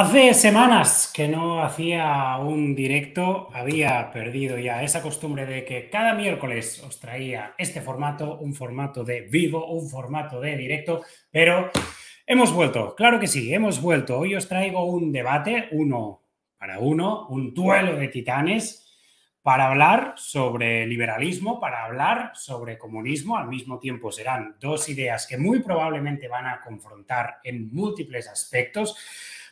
Hace semanas que no hacía un directo, había perdido ya esa costumbre de que cada miércoles os traía este formato, un formato de vivo, un formato de directo, pero hemos vuelto, claro que sí, hemos vuelto. Hoy os traigo un debate, uno para uno, un duelo de titanes, para hablar sobre liberalismo, para hablar sobre comunismo. Al mismo tiempo serán dos ideas que muy probablemente van a confrontar en múltiples aspectos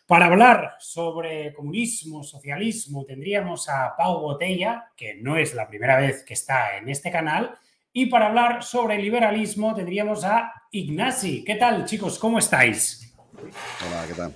para hablar sobre comunismo, socialismo, tendríamos a Pau Botella, que no es la primera vez que está en este canal. Y para hablar sobre liberalismo, tendríamos a Ignasi. ¿Qué tal, chicos? ¿Cómo estáis? Hola, ¿qué tal?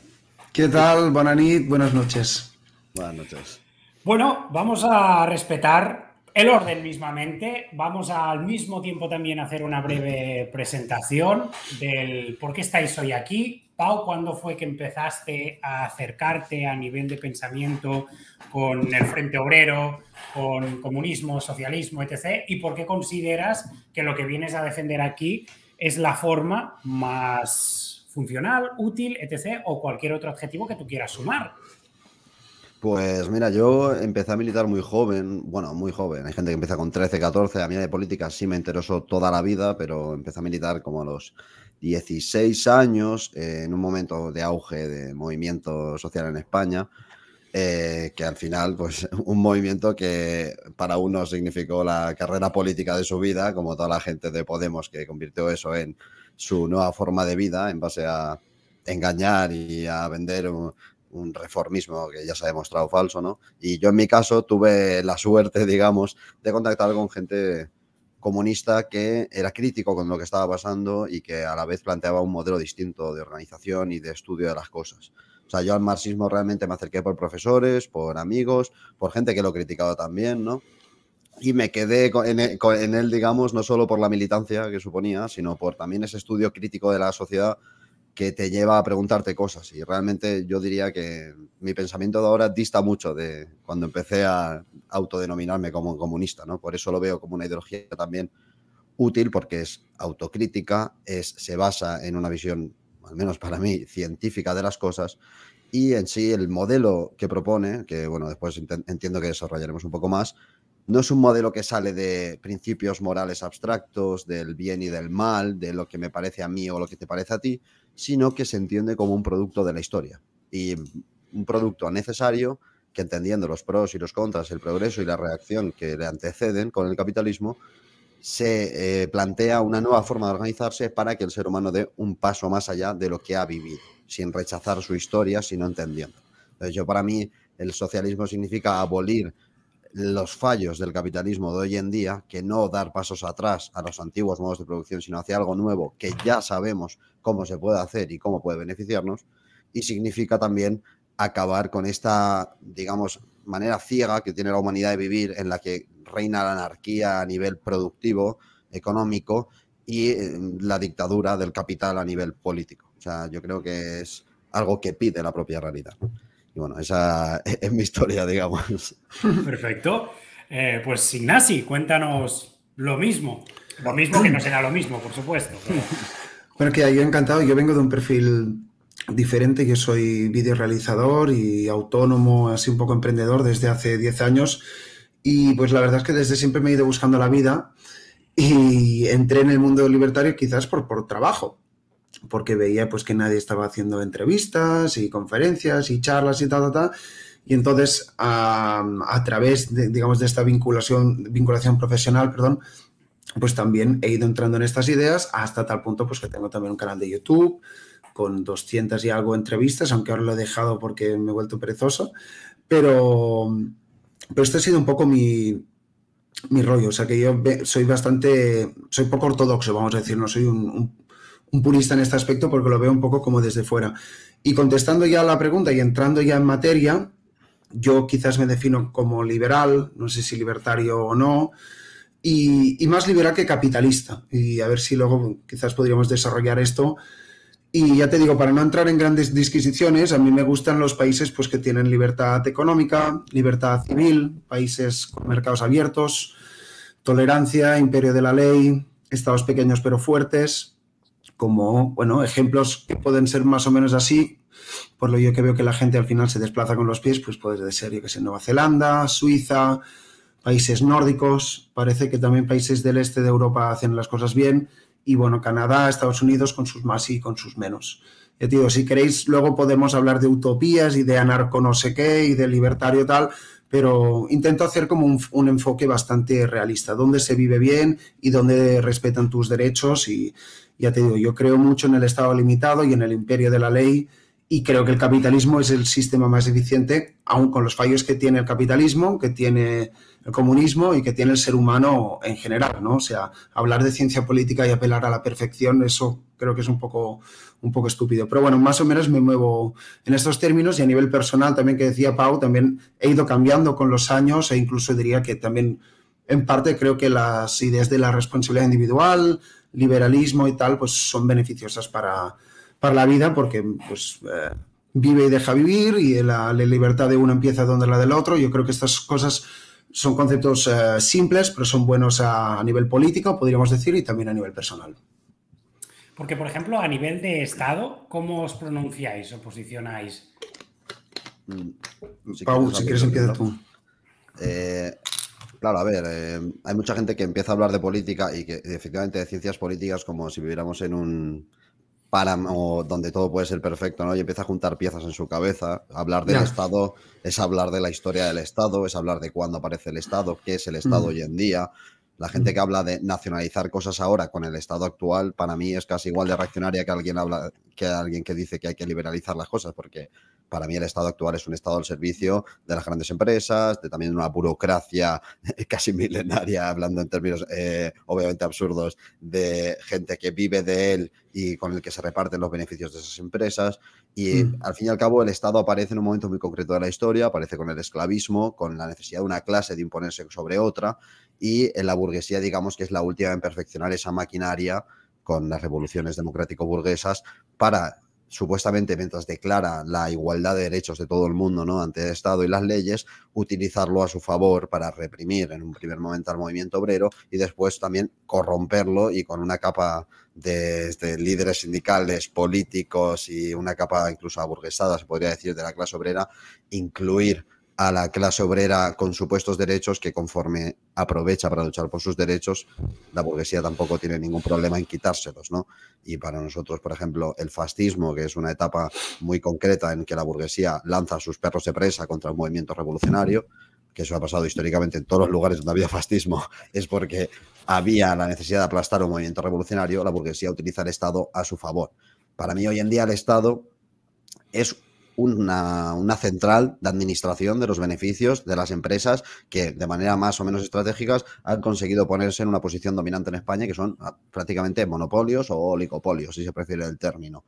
¿Qué tal? Buenas noches. Buenas noches. Buenas noches. Bueno, vamos a respetar el orden mismamente. Vamos al mismo tiempo también a hacer una breve presentación del por qué estáis hoy aquí, Pau, ¿cuándo fue que empezaste a acercarte a nivel de pensamiento con el Frente Obrero, con comunismo, socialismo, etc.? ¿Y por qué consideras que lo que vienes a defender aquí es la forma más funcional, útil, etc., o cualquier otro objetivo que tú quieras sumar? Pues mira, yo empecé a militar muy joven, bueno, muy joven, hay gente que empieza con 13, 14, a mí de política sí me interesó toda la vida, pero empecé a militar como los 16 años, eh, en un momento de auge de movimiento social en España, eh, que al final, pues un movimiento que para uno significó la carrera política de su vida, como toda la gente de Podemos que convirtió eso en su nueva forma de vida, en base a engañar y a vender un, un reformismo que ya se ha demostrado falso, ¿no? Y yo en mi caso tuve la suerte, digamos, de contactar con gente comunista que era crítico con lo que estaba pasando y que a la vez planteaba un modelo distinto de organización y de estudio de las cosas. O sea, yo al marxismo realmente me acerqué por profesores, por amigos, por gente que lo criticaba también, ¿no? Y me quedé e, en él, digamos, no solo por la militancia que suponía, sino por también ese estudio crítico de la sociedad que te lleva a preguntarte cosas. Y realmente yo diría que mi pensamiento de ahora dista mucho de cuando empecé a autodenominarme como comunista, ¿no? Por eso lo veo como una ideología también útil porque es autocrítica, es, se basa en una visión, al menos para mí, científica de las cosas y en sí el modelo que propone, que bueno, después entiendo que desarrollaremos un poco más, no es un modelo que sale de principios morales abstractos, del bien y del mal, de lo que me parece a mí o lo que te parece a ti, sino que se entiende como un producto de la historia y un producto necesario que entendiendo los pros y los contras, el progreso y la reacción que le anteceden con el capitalismo, se eh, plantea una nueva forma de organizarse para que el ser humano dé un paso más allá de lo que ha vivido, sin rechazar su historia, sino entendiendo. Entonces yo para mí el socialismo significa abolir los fallos del capitalismo de hoy en día, que no dar pasos atrás a los antiguos modos de producción, sino hacia algo nuevo que ya sabemos cómo se puede hacer y cómo puede beneficiarnos, y significa también acabar con esta, digamos, manera ciega que tiene la humanidad de vivir en la que reina la anarquía a nivel productivo, económico, y eh, la dictadura del capital a nivel político. O sea, yo creo que es algo que pide la propia realidad. Y bueno, esa es mi historia, digamos. Perfecto. Eh, pues Ignasi, cuéntanos lo mismo. Lo mismo que no será lo mismo, por supuesto. Bueno, que yo encantado. Yo vengo de un perfil diferente. Yo soy video realizador y autónomo, así un poco emprendedor desde hace 10 años. Y pues la verdad es que desde siempre me he ido buscando la vida y entré en el mundo libertario quizás por, por trabajo porque veía pues que nadie estaba haciendo entrevistas y conferencias y charlas y tal, tal, tal. Y entonces, a, través, de, digamos, de esta vinculación, vinculación profesional, perdón, pues también he ido entrando en estas ideas hasta tal punto pues que tengo también un canal de YouTube con 200 y algo entrevistas, aunque ahora lo he dejado porque me he vuelto perezoso, pero, pero este ha sido un poco mi, mi rollo, o sea que yo soy bastante, soy poco ortodoxo, vamos a decir, no soy un un purista en este aspecto porque lo veo un poco como desde fuera. Y contestando ya a la pregunta y entrando ya en materia, yo quizás me defino como liberal, no sé si libertario o no, y, y más liberal que capitalista. Y a ver si luego quizás podríamos desarrollar esto. Y ya te digo, para no entrar en grandes disquisiciones, a mí me gustan los países pues, que tienen libertad económica, libertad civil, países con mercados abiertos, tolerancia, imperio de la ley, estados pequeños pero fuertes, como, bueno, ejemplos que pueden ser más o menos así, por lo yo que veo que la gente al final se desplaza con los pies, pues puede ser, yo que sé, Nueva Zelanda, Suiza, países nórdicos, parece que también países del este de Europa hacen las cosas bien, y bueno, Canadá, Estados Unidos con sus más y con sus menos. yo digo, si queréis, luego podemos hablar de utopías y de anarco no sé qué y de libertario tal, pero intento hacer como un, enfoque bastante realista, dónde se vive bien y dónde respetan tus derechos y, ya te digo, yo creo mucho en el Estado limitado y en el imperio de la ley y creo que el capitalismo es el sistema más eficiente, aun con los fallos que tiene el capitalismo, que tiene el comunismo y que tiene el ser humano en general, ¿no? O sea, hablar de ciencia política y apelar a la perfección, eso creo que es un poco, un poco estúpido. Pero bueno, más o menos me muevo en estos términos y a nivel personal también que decía Pau, también he ido cambiando con los años e incluso diría que también en parte creo que las ideas de la responsabilidad individual, liberalismo y tal, pues son beneficiosas para, la vida porque pues, eh, vive y deja vivir y la, libertad de uno empieza donde la del otro. Yo creo que estas cosas son conceptos eh, simples, pero son buenos a, nivel político, podríamos decir, y también a nivel personal. Porque, por ejemplo, a nivel de Estado, ¿cómo os pronunciáis o posicionáis? Mm. Si Pau, si quieres empieza tú. Eh, Claro, a ver, em, hay mucha gente que empieza a hablar de política y que efectivamente de ciencias políticas como si viviéramos en un páramo donde todo puede ser perfecto, ¿no? Y empieza a juntar piezas en su cabeza. Hablar del Estado es hablar de la historia del Estado, es hablar de cuándo aparece el Estado, qué es el Estado mm. hoy en día. La gente mm. que habla de nacionalizar cosas ahora con el estado actual, para mí es casi igual de reaccionaria que alguien habla, que alguien que dice que hay que liberalizar las cosas, porque para mí el Estado actual es un Estado al servicio de las grandes empresas, de también una burocracia casi milenaria, hablando en términos eh, obviamente absurdos, de gente que vive de él y con el que se reparten los beneficios de esas empresas. Y mm. al fin y al cabo el Estado aparece en un momento muy concreto de la historia, aparece con el esclavismo, con la necesidad de una clase de imponerse sobre otra y en la burguesía digamos que es la última en perfeccionar esa maquinaria con las revoluciones democrático-burguesas para supuestamente mientras declara la igualdad de derechos de todo el mundo ¿no? ante el Estado y las leyes, utilizarlo a su favor para reprimir en un primer momento al movimiento obrero y después también corromperlo y con una capa de, este, líderes sindicales, políticos y una capa incluso aburguesada, se podría decir, de la clase obrera, incluir a la clase obrera con supuestos derechos que conforme aprovecha para luchar por sus derechos, la burguesía tampoco tiene ningún problema en quitárselos, ¿no? Y para nosotros, por ejemplo, el fascismo, que es una etapa muy concreta en que la burguesía lanza sus perros de presa contra el movimiento revolucionario, que eso ha pasado históricamente en todos los lugares donde había fascismo, es porque había la necesidad de aplastar un movimiento revolucionario, la burguesía utiliza el Estado a su favor. Para mí hoy en día el Estado es una, una, central de administración de los beneficios de las empresas que de manera más o menos estratégicas han conseguido ponerse en una posición dominante en España, que son ah, prácticamente monopolios o oligopolios, si se prefiere el término.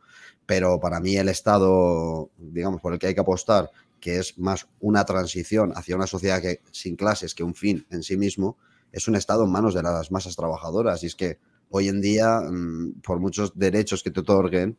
Pero para mí el Estado, digamos, por el que hay que apostar, que es más una transición hacia una sociedad sin clases que un fin en sí mismo, es un Estado en manos de las masas trabajadoras. Y es que hoy en día, mm, por muchos derechos que te otorguen,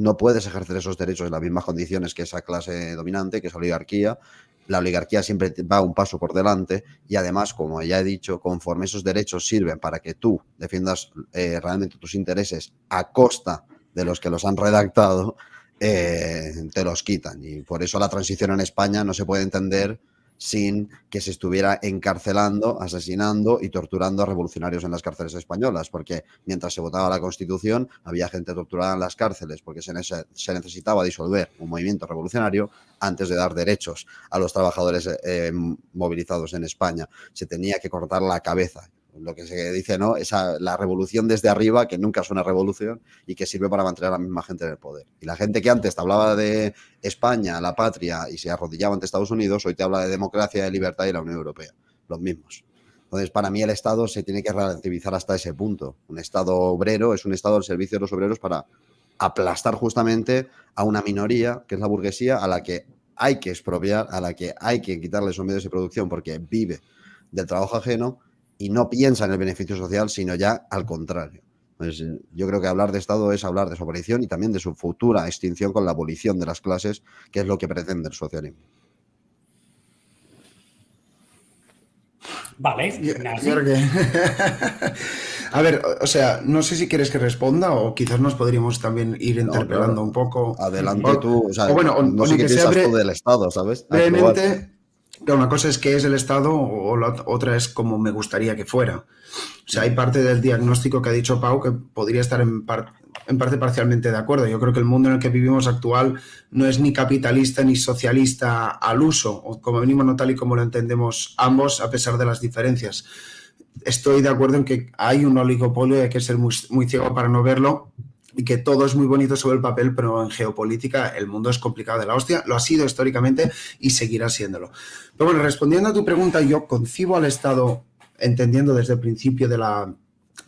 no puedes ejercer esos derechos en las mismas condiciones que esa clase dominante, que esa oligarquía. La oligarquía siempre va un paso por delante y además, como ya he dicho, conforme esos derechos sirven para que tú defiendas eh, realmente tus intereses a costa de los que los han redactado, eh, te los quitan. Y por eso la transición en España no se puede entender sin que se estuviera encarcelando, asesinando y torturando a revolucionarios en las cárceles españolas, porque mientras se votaba la Constitución había gente torturada en las cárceles, porque se, necesitaba disolver un movimiento revolucionario antes de dar derechos a los trabajadores eh, movilizados en España. Se tenía que cortar la cabeza lo que se dice, ¿no? Esa, la revolución desde arriba, que nunca es una revolución y que sirve para mantener a la misma gente en el poder. Y la gente que antes te hablaba de España, la patria, y se arrodillaba ante Estados Unidos, hoy te habla de democracia, de libertad y la Unión Europea. Los mismos. Entonces, para mí el Estado se tiene que relativizar hasta ese punto. Un Estado obrero es un Estado al servicio de los obreros para aplastar justamente a una minoría, que es la burguesía, a la que hay que expropiar, a la que hay que quitarle sus medios de producción porque vive del trabajo ajeno y no piensa en el beneficio social, sino ya al contrario. Pues, eh, yo creo que hablar de Estado es hablar de su abolición y también de su futura extinción con la abolición de las clases, que es lo que pretende el socialismo. Vale. a ver, o sea, no sé si quieres que responda o quizás nos podríamos también ir interpelando un poco. Adelante tú. O, sea, bueno, no sé qué piensas tú del Estado, ¿sabes? Brevemente, una cosa es que es el Estado o la otra es como me gustaría que fuera. O sea, hay parte del diagnóstico que ha dicho Pau que podría estar en, en parte parcialmente de acuerdo. Yo creo que el mundo en el que vivimos actual no es ni capitalista ni socialista al uso, o como mínimo no tal y como lo entendemos ambos, a pesar de las diferencias. Estoy de acuerdo en que hay un oligopolio y hay que ser muy ciego para no verlo, y que todo es muy bonito sobre el papel, pero en geopolítica el mundo es complicado de la hostia, lo ha sido históricamente y seguirá siéndolo. Pero bueno, respondiendo a tu pregunta, yo concibo al Estado, entendiendo desde el principio de, la,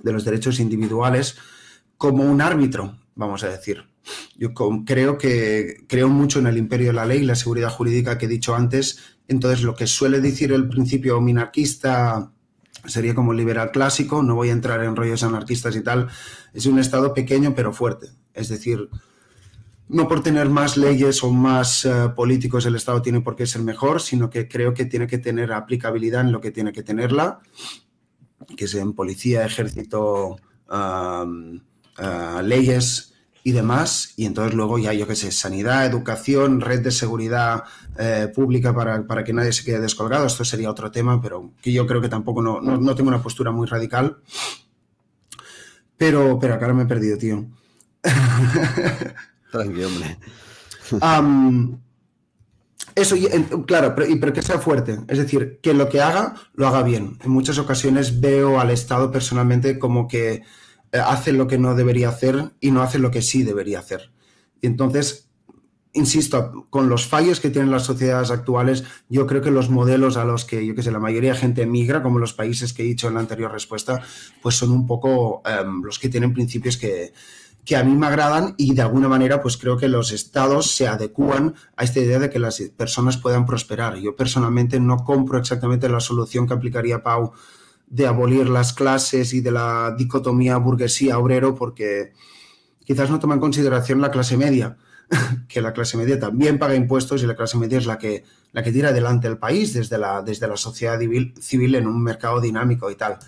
de los derechos individuales, como un árbitro, vamos a decir. Yo creo que creo mucho en el imperio de la ley, y la seguridad jurídica que he dicho antes. Entonces, lo que suele decir el principio minarquista sería como liberal clásico, no voy a entrar en rollos anarquistas y tal, es un Estado pequeño pero fuerte. Es decir, no por tener más leyes o más eh, políticos el Estado tiene por qué ser mejor, sino que creo que tiene que tener aplicabilidad en lo que tiene que tenerla, que sea en policía, ejército, ah, leyes, y demás. Y entonces luego ya, yo qué sé, sanidad, educación, red de seguridad eh, pública para, que nadie se quede descolgado. Esto sería otro tema, pero que yo creo que tampoco no, tengo una postura muy radical. Pero, pero acá me he perdido, tío. Tranquilo, hombre. eso, claro, pero, pero que sea fuerte. Es decir, que lo que haga, lo haga bien. En muchas ocasiones veo al Estado personalmente como que hace lo que no debería hacer y no hace lo que sí debería hacer. entonces, insisto, con los fallos que tienen las sociedades actuales, yo creo que los modelos a los que, yo sé, la mayoría de gente emigra, como los países que he dicho en la anterior respuesta, pues son un poco em, los que tienen principios que, que a mí me agradan y de alguna manera pues creo que los estados se adecúan a esta idea de que las personas puedan prosperar. Yo personalmente no compro exactamente la solución que aplicaría Pau de abolir las clases y de la dicotomía burguesía-obrero, porque quizás no toma en consideración la clase media, que la clase media también paga impuestos y la clase media es la que, la que tira adelante el país desde la, desde la sociedad civil, en un mercado dinámico y tal.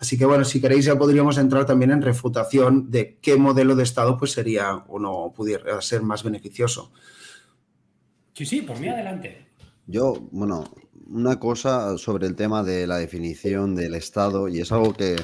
Así que bueno, si queréis ya podríamos entrar también en refutación de qué modelo de Estado pues sería o no pudiera ser más beneficioso. Sí, sí, por mí adelante. Yo, bueno, una cosa sobre el tema de la definición del Estado, y es algo que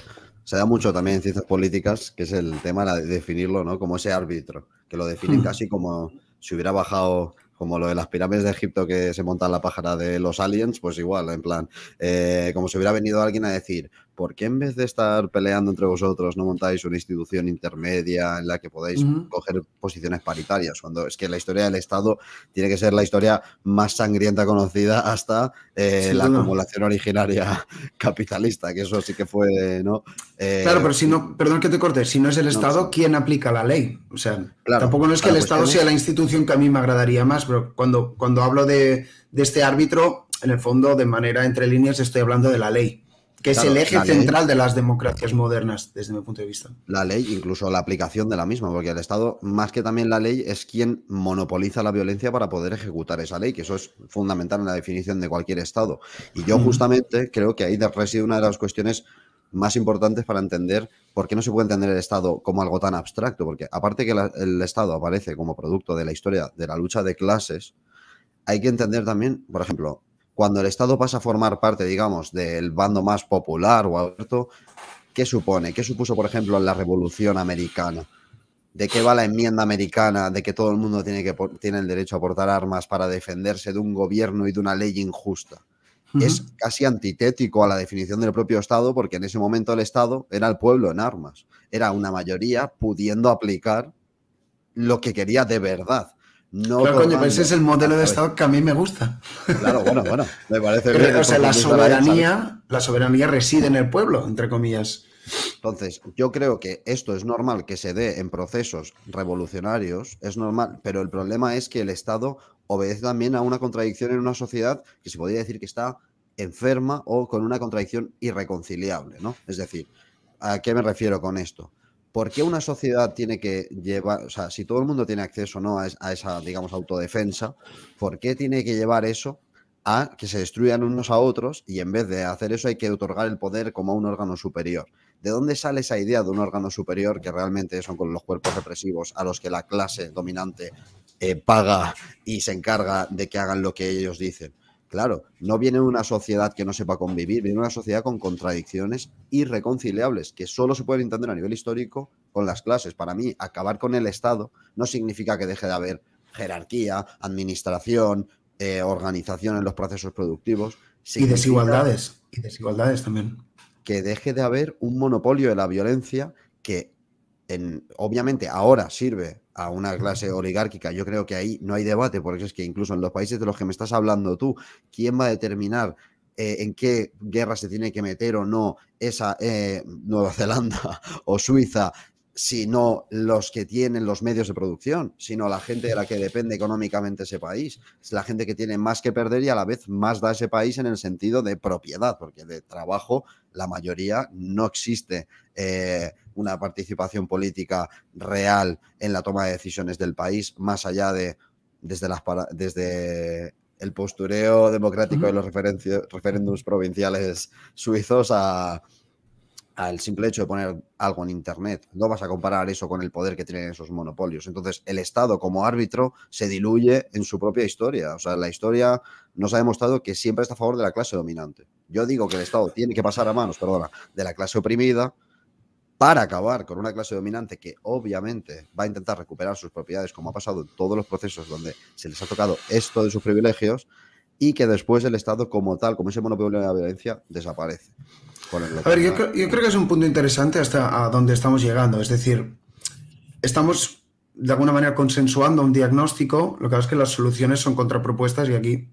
se da mucho también en ciencias políticas, que es el tema de definirlo, ¿no? Como ese árbitro, que lo definen mm. casi como si hubiera bajado como lo de las pirámides de Egipto que se monta en la pájara de los aliens, pues igual, en plan, eh, como si hubiera venido alguien a decir, ¿por qué en vez de estar peleando entre vosotros no montáis una institución intermedia en la que podáis coger posiciones paritarias? Cuando es que la historia del Estado tiene que ser la historia más sangrienta conocida hasta eh, la acumulación originaria capitalista, que eso sí que fue, ¿no? Eh, claro, pero si no, perdón que te corte, si no es el Estado, ¿quién aplica la ley? O sea, tampoco no es que el Estado sea la institución que a mí me agradaría más, pero cuando, cuando hablo de, de este árbitro, en el fondo, de manera entre líneas, estoy hablando de la ley que es el eje central de las democracias modernas, desde mi punto de vista. La ley, incluso la aplicación de la misma, porque el Estado, más que también la ley, es quien monopoliza la violencia para poder ejecutar esa ley, que eso es fundamental en la definición de cualquier Estado. Y yo mm. justamente creo que ahí reside una de las cuestiones más importantes para entender por qué no se puede entender el Estado como algo tan abstracto, porque aparte que el Estado aparece como producto de la historia de la lucha de clases, hay que entender también, por ejemplo, cuando el Estado pasa a formar parte, digamos, del bando más popular o abierto, ¿qué supone? ¿Qué supuso, por ejemplo, la Revolución Americana? ¿De qué va la enmienda americana de que todo el mundo tiene, que, el derecho a portar armas para defenderse de un gobierno y de una ley injusta? Es casi antitético a la definición del propio Estado porque en ese momento el Estado era el pueblo en armas, era una mayoría pudiendo aplicar lo que quería de verdad no coño, ese es el modelo de Estado que a mí me gusta. Claro, bueno, bueno, me parece bien. O sea, la soberanía, la soberanía reside en el pueblo, entre comillas. Entonces, yo creo que esto es normal que se dé en procesos revolucionarios, es normal, pero el problema es que el Estado obedece también a una contradicción en una sociedad que se podría decir que está enferma o con una contradicción irreconciliable, ¿no? Es decir, ¿a qué me refiero con esto? ¿Por qué una sociedad tiene que llevar, o sea, si todo el mundo tiene acceso ¿no? a, esa, digamos, autodefensa, ¿por qué tiene que llevar eso a que se destruyan unos a otros y en vez de hacer eso hay que otorgar el poder como a un órgano superior. ¿De dónde sale esa idea de un órgano superior que realmente son los cuerpos represivos a los que la clase dominante eh, paga y se encarga de que hagan lo que ellos dicen? Claro, no viene una sociedad que no sepa convivir, viene una sociedad con contradicciones irreconciliables que solo se pueden entender a nivel histórico con las clases. Para mí, acabar con el Estado no significa que deje de haber jerarquía, administración, eh, organización en los procesos productivos. Y desigualdades, y desigualdades también. Que deje de haber un monopolio de la violencia que en, obviamente ahora sirve a una clase oligárquica. Yo creo que ahí no hay debate, porque es que incluso en los países de los que me estás hablando tú, ¿quién va a determinar eh, en qué guerra se tiene que meter o no esa eh, Nueva Zelanda o Suiza sino los que tienen los medios de producción, sino la gente de la que depende económicamente ese país. Es la gente que tiene más que perder y a la vez más da ese país en el sentido de propiedad, porque de trabajo la mayoría no existe eh, una participación política real en la toma de decisiones del país, más allá de desde, desde el postureo democrático de los referéndums provinciales suizos a al simple hecho de poner algo en Internet. No vas a comparar eso con el poder que tienen esos monopolios. Entonces, el Estado como árbitro se diluye en su propia historia. O sea, la historia nos ha demostrado que siempre está a favor de la clase dominante. Yo digo que el Estado tiene que pasar a manos, perdona, de la clase oprimida para acabar con una clase dominante que obviamente va a intentar recuperar sus propiedades, como ha pasado en todos los procesos donde se les ha tocado esto de sus privilegios, y que después el Estado como tal, como ese monopolio de la violencia, desaparece. A ver, yo, creo que es un punto interesante hasta a donde estamos llegando. Es decir, estamos de alguna manera consensuando un diagnóstico, lo que pasa es que las soluciones son contrapropuestas y aquí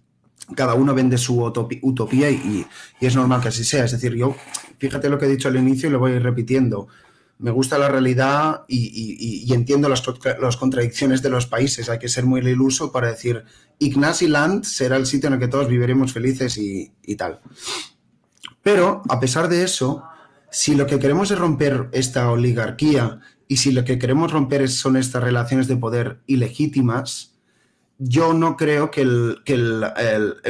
cada uno vende su utopía y, es normal que así sea. Es decir, yo, fíjate lo que he dicho al inicio y lo voy a ir repitiendo me gusta la realidad y, entiendo las, contradicciones de los países. Hay que ser muy iluso para decir, Ignasi Land será el sitio en el que todos viviremos felices y, y tal. Pero, a pesar de eso, si lo que queremos es romper esta oligarquía y si lo que queremos romper son estas relaciones de poder ilegítimas, yo no creo que el,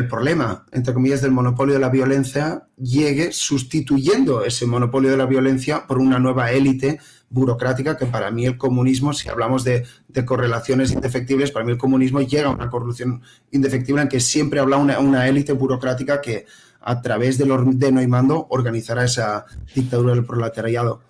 problema, entre comillas, del monopolio de la violencia llegue sustituyendo ese monopolio de la violencia por una nueva élite burocrática que para mí el comunismo, si hablamos de, correlaciones indefectibles, para mí el comunismo llega a una corrupción indefectible en que siempre habla una élite burocrática que, a través de, lo de mando organizará esa dictadura del proletariado.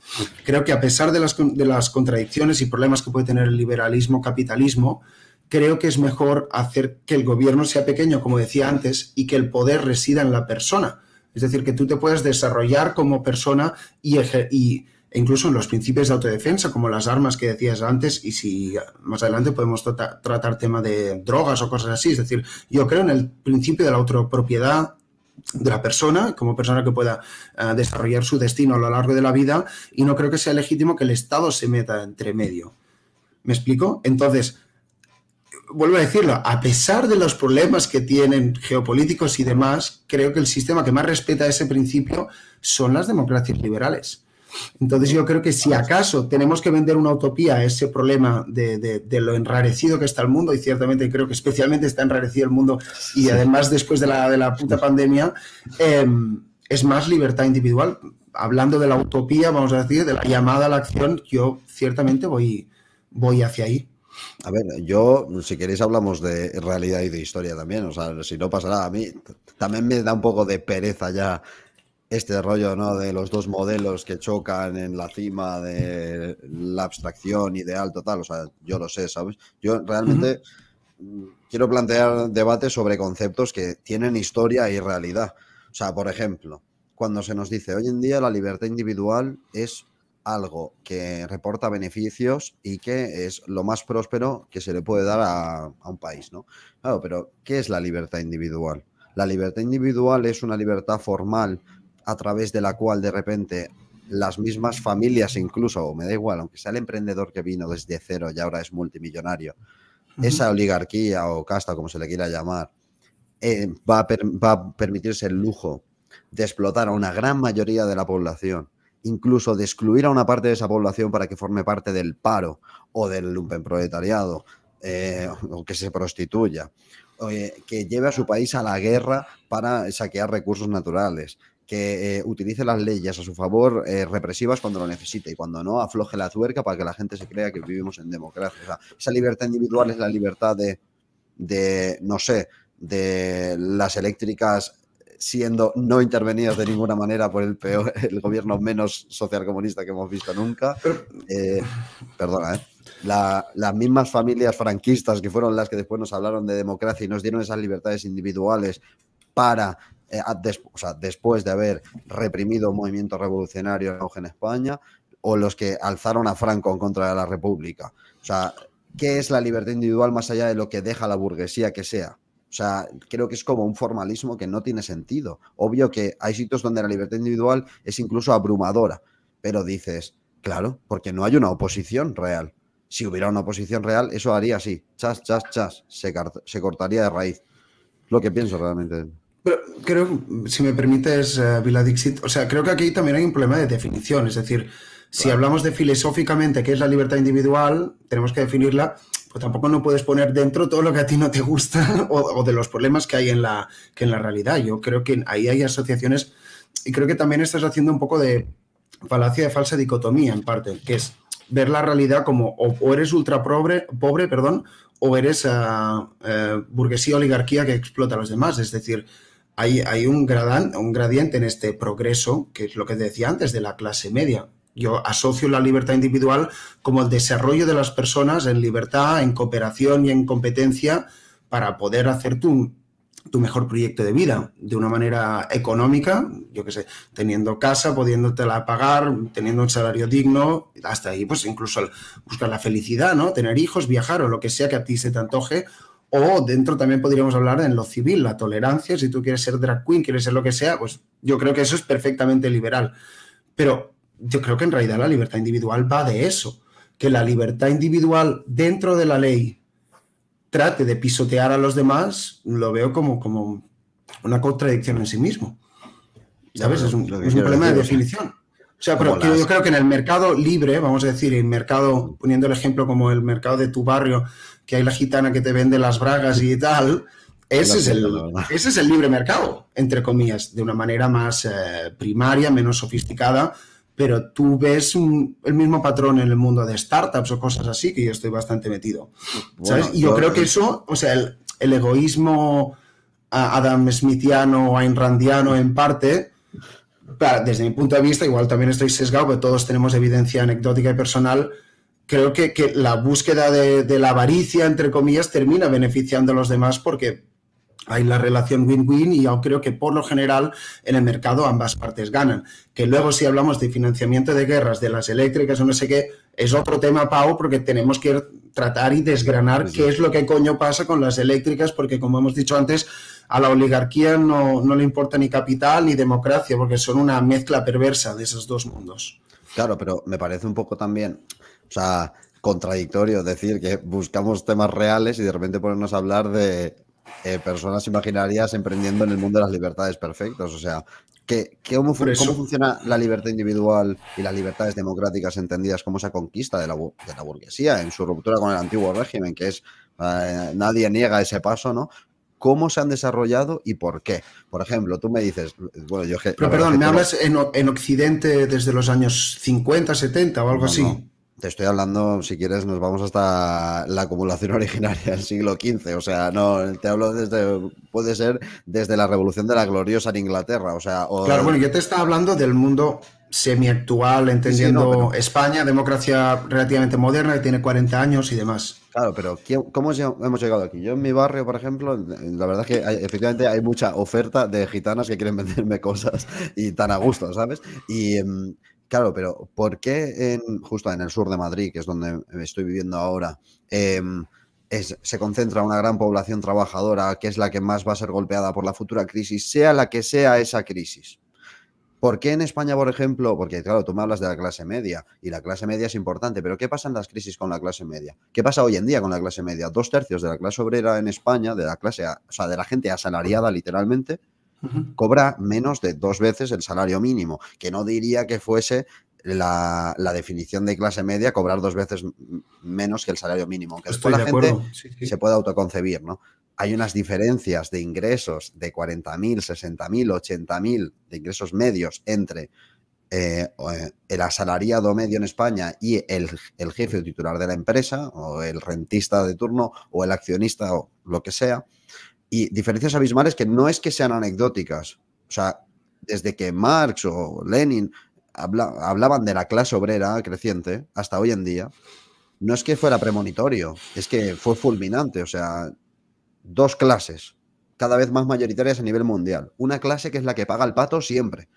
Creo que a pesar de las, contradicciones y problemas que puede tener el liberalismo, capitalismo, creo que es mejor hacer que el gobierno sea pequeño, como decía antes, y que el poder resida en la persona. Es decir, que tú te puedas desarrollar como persona y, e incluso en los principios de autodefensa, como las armas que decías antes, y si más adelante podemos tratar tema de drogas o cosas así. Es decir, yo creo en el principio de la autopropiedad, de la persona, como persona que pueda eh, desarrollar su destino a lo largo de la vida, y no creo que sea legítimo que el Estado se meta entre medio. ¿Me explico? Entonces, vuelvo a decirlo, a pesar de los problemas que tienen geopolíticos y demás, creo que el sistema que más respeta ese principio son las democracias liberales. Entonces yo creo que si acaso tenemos que vender una utopía a ese problema de, lo enrarecido que está el mundo, y ciertamente creo que especialmente está enrarecido el mundo, y además después de la, puta pandemia, em, es más libertad individual. Hablando de la utopía, vamos a decir, de la llamada a la acción, yo ciertamente voy, voy hacia ahí. A ver, yo, si queréis, hablamos de realidad y de historia también. O sea, si no pasará a mí, también me da un poco de pereza ya este rollo de los dos modelos que chocan en la cima de la abstracción ideal total, o sea, yo lo sé, ¿sabes? Yo realmente mm, quiero plantear debates sobre conceptos que tienen historia y realidad. O sea, por ejemplo, cuando se nos dice hoy en día la libertad individual es algo que reporta beneficios y que es lo más próspero que se le puede dar a, a un país, ¿no? Claro, pero ¿qué es la libertad individual? La libertad individual es una libertad formal a través de la cual de repente las mismas familias incluso, o me da igual, aunque sea el emprendedor que vino desde cero y ahora es multimillonario, esa oligarquía o casta, como se le quiera llamar, eh, va, a permitirse el lujo de explotar a una gran mayoría de la población, incluso de excluir a una parte de esa población para que forme parte del paro o del lumpenproletariado, eh, o que se prostituya, eh, que lleve a su país a la guerra para saquear recursos naturales, que eh, utilice las leyes a su favor eh, represivas cuando lo necesite y cuando no afloje la tuerca para que la gente se crea que vivimos en democracia. esa libertad individual es la libertad de, de, no sé, de las eléctricas siendo no intervenidas de ninguna manera por el peor, el gobierno menos socialcomunista que hemos visto nunca. Eh, perdona, ¿eh? las mismas familias franquistas que fueron las que después nos hablaron de democracia y nos dieron esas libertades individuales para eh, después de haber reprimido movimientos movimiento en España, o los que alzaron a Franco en contra de la República. O sea, ¿qué es la libertad individual más allá de lo que deja la burguesía que sea? O sea, creo que es como un formalismo que no tiene sentido. Obvio que hay sitios donde la libertad individual es incluso abrumadora, pero dices, claro, porque no hay una oposición real. Si hubiera una oposición real, eso haría así, chas, chas, chas, se, se cortaría de raíz. Lo que pienso realmente. Pero creo, si me permites, uh, o sea, creo que aquí también hay un problema de definición. Es decir, si hablamos de filosóficamente qué es la libertad individual, tenemos que definirla, pues tampoco no puedes poner dentro todo lo que a ti no te gusta o, de los problemas que hay en la, que en la realidad. Yo creo que ahí hay asociaciones y creo que también estás haciendo un poco de falacia de falsa dicotomía en parte, que es ver la realidad como o, eres ultra pobre, pobre perdón, o eres ah, eh, burguesía oligarquía que explota a los demás. Es decir, hay, un, un gradiente en este progreso, que es lo que decía antes, de la clase media. Yo asocio la libertad individual como el desarrollo de las personas en libertad, en cooperación y en competencia para poder hacer tu, tu mejor proyecto de vida de una manera económica, yo qué sé, teniendo casa, pudiéndotela pagar, teniendo un salario digno, hasta ahí, pues incluso buscar la felicidad, ¿no? Tener hijos, viajar o lo que sea que a ti se te antoje o dentro también podríamos hablar en lo civil, la tolerancia, si tú quieres ser drag queen, quieres ser lo que sea, pues yo creo que eso es perfectamente liberal. Pero yo creo que en realidad la libertad individual va de eso, que la libertad individual dentro de la ley trate de pisotear a los demás, lo veo como, como una contradicción en sí mismo. ¿Sabes? es un problema de definición. O sea, pero yo creo que en el mercado libre, vamos a decir, el mercado, poniendo el ejemplo como el mercado de tu barrio, que hay la gitana que te vende las bragas y tal, ese, es el, ese es el libre mercado, entre comillas, de una manera más eh, primaria, menos sofisticada, pero tú ves el mismo patrón en el mundo de startups o cosas así, que yo estoy bastante metido. ¿sabes? y yo creo que eso, o sea, el, egoísmo Adam Smithiano o Ayn Randiano en parte, desde mi punto de vista, igual también estoy sesgado, pero todos tenemos evidencia anecdótica y personal, creo que, que la búsqueda de, la avaricia, entre comillas, termina beneficiando a los demás porque hay la relación win-win y yo creo que por lo general en el mercado ambas partes ganan. Que luego si hablamos de financiamiento de guerras, de las eléctricas o no sé qué, es otro tema, Pau, porque tenemos que tratar y desgranar qué es lo que coño pasa con las eléctricas, porque como hemos dicho antes, a la oligarquía no, le importa ni capital ni democracia, porque son una mezcla perversa de esos dos mundos. Claro, pero me parece un poco también, o sea, contradictorio decir que buscamos temas reales y de repente ponernos a hablar de eh, personas imaginarias emprendiendo en el mundo de las libertades perfectas. O sea, cómo, funciona la libertad individual y las libertades democráticas entendidas como esa conquista de la, burguesía en su ruptura con el antiguo régimen, que es eh, nadie niega ese paso, ¿no? cómo se han desarrollado y por qué. Por ejemplo, tú me dices, bueno, yo... Pero perdón, ¿me hablas en, Occidente desde los años 50, 70 o algo así? No. Te estoy hablando, si quieres, nos vamos hasta la acumulación originaria del siglo XV. O sea, no, te hablo desde, puede ser desde la revolución de la gloriosa en Inglaterra. O sea, Claro, bueno, yo te estaba hablando del mundo Semi actual, entendiendo España, democracia relativamente moderna, y tiene 40 años y demás. Claro, pero ¿cómo hemos llegado aquí? Yo en mi barrio, por ejemplo, la verdad es que efectivamente hay mucha oferta de gitanas que quieren venderme cosas y tan a gusto, ¿sabes? Y em, claro, pero ¿por qué en, justo en el sur de Madrid, que es donde estoy viviendo ahora, em, se concentra una gran población trabajadora que es la que más va a ser golpeada por la futura crisis, sea la que sea esa crisis? ¿Por qué en España, por ejemplo? Porque, claro, tú me hablas de la clase media y la clase media es importante, pero ¿qué pasa en las crisis con la clase media? ¿Qué pasa hoy en día con la clase media? Dos tercios de la clase obrera en España, de la clase, o sea, de la gente asalariada literalmente, cobra menos de dos veces el salario mínimo, que no diría que fuese la, definición de clase media cobrar dos veces menos que el salario mínimo, que después la gente se puede autoconcebir, ¿no? hay unas diferencias de ingresos de 40.000, 60.000, 80.000 de ingresos medios entre eh, eh, el asalariado medio en España y el, jefe titular de la empresa o el rentista de turno o el accionista o lo que sea. Y diferencias abismales que no es que sean anecdóticas. O sea, desde que Marx o Lenin hablaban de la clase obrera creciente hasta hoy en día, no es que fuera premonitorio, es que fue fulminante. O sea, dos clases cada vez más mayoritarias a nivel mundial. Una clase que es la que paga el pato siempre.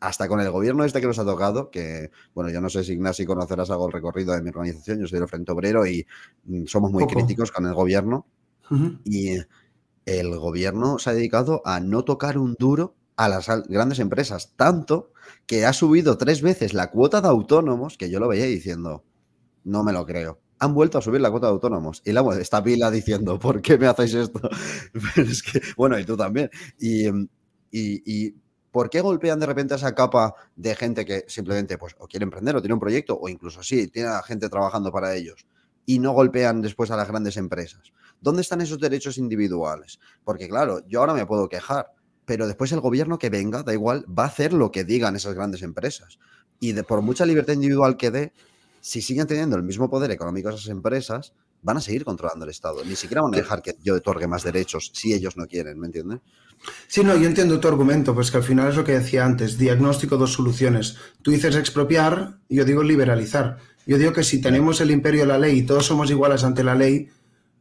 Hasta con el gobierno este que nos ha tocado, que, bueno, yo no sé si conocerás algo el recorrido de mi organización, yo soy del Frente Obrero y mm, somos muy críticos con el gobierno. Y el gobierno se ha dedicado a no tocar un duro a las grandes empresas, tanto que ha subido tres veces la cuota de autónomos, que yo lo veía diciendo, no me lo creo han vuelto a subir la cuota de autónomos. Y la está pila diciendo, ¿por qué me hacéis esto? bueno, y tú también. Em, y, y, ¿por qué golpean de repente a esa capa de gente que simplemente pues, o quiere emprender o tiene un proyecto o incluso sí, tiene a gente trabajando para ellos? Y no golpean después a las grandes empresas. ¿Dónde están esos derechos individuales? Porque claro, yo ahora me puedo quejar, pero después el gobierno que venga, da igual, va a hacer lo que digan esas grandes empresas. Y de, por mucha libertad individual que dé, si siguen teniendo el mismo poder económico esas empresas, van a seguir controlando el Estado. Ni siquiera van a dejar que yo otorgue más derechos si ellos no quieren, ¿me entiendes? Sí, no, yo entiendo tu argumento, pues que al final es lo que decía antes, diagnóstico, dos soluciones. Tú dices expropiar, yo digo liberalizar. Yo digo que si tenemos el imperio de la ley y todos somos iguales ante la ley,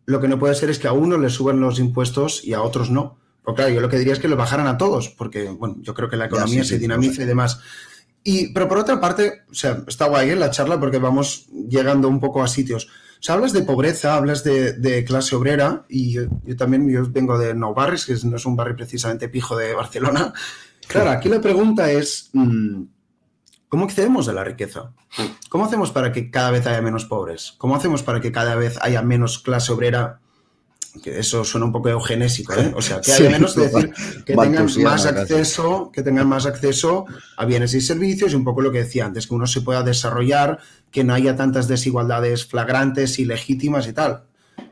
lo que no puede ser es que a uno le suban los impuestos y a otros no. Porque claro, yo lo que diría es que lo bajaran a todos, porque bueno, yo creo que la economía se dinamiza y demás pero por otra parte, o sea, está guay en ¿eh? la charla porque vamos llegando un poco a sitios. hablas de pobreza, hablas de, clase obrera, y yo, también vengo de No Barris, que no es un barrio precisamente pijo de Barcelona. Claro, aquí la pregunta es, mm, ¿cómo accedemos a la riqueza? ¿Cómo hacemos para que cada vez haya menos pobres? ¿Cómo hacemos para que cada vez haya menos clase obrera que eso suena un poco eugenésico, ¿eh? O sea, que al menos decir que tengan más acceso, que tengan más acceso a bienes y servicios y un poco lo que decía antes, que uno se pueda desarrollar, que no haya tantas desigualdades flagrantes y legítimas y tal.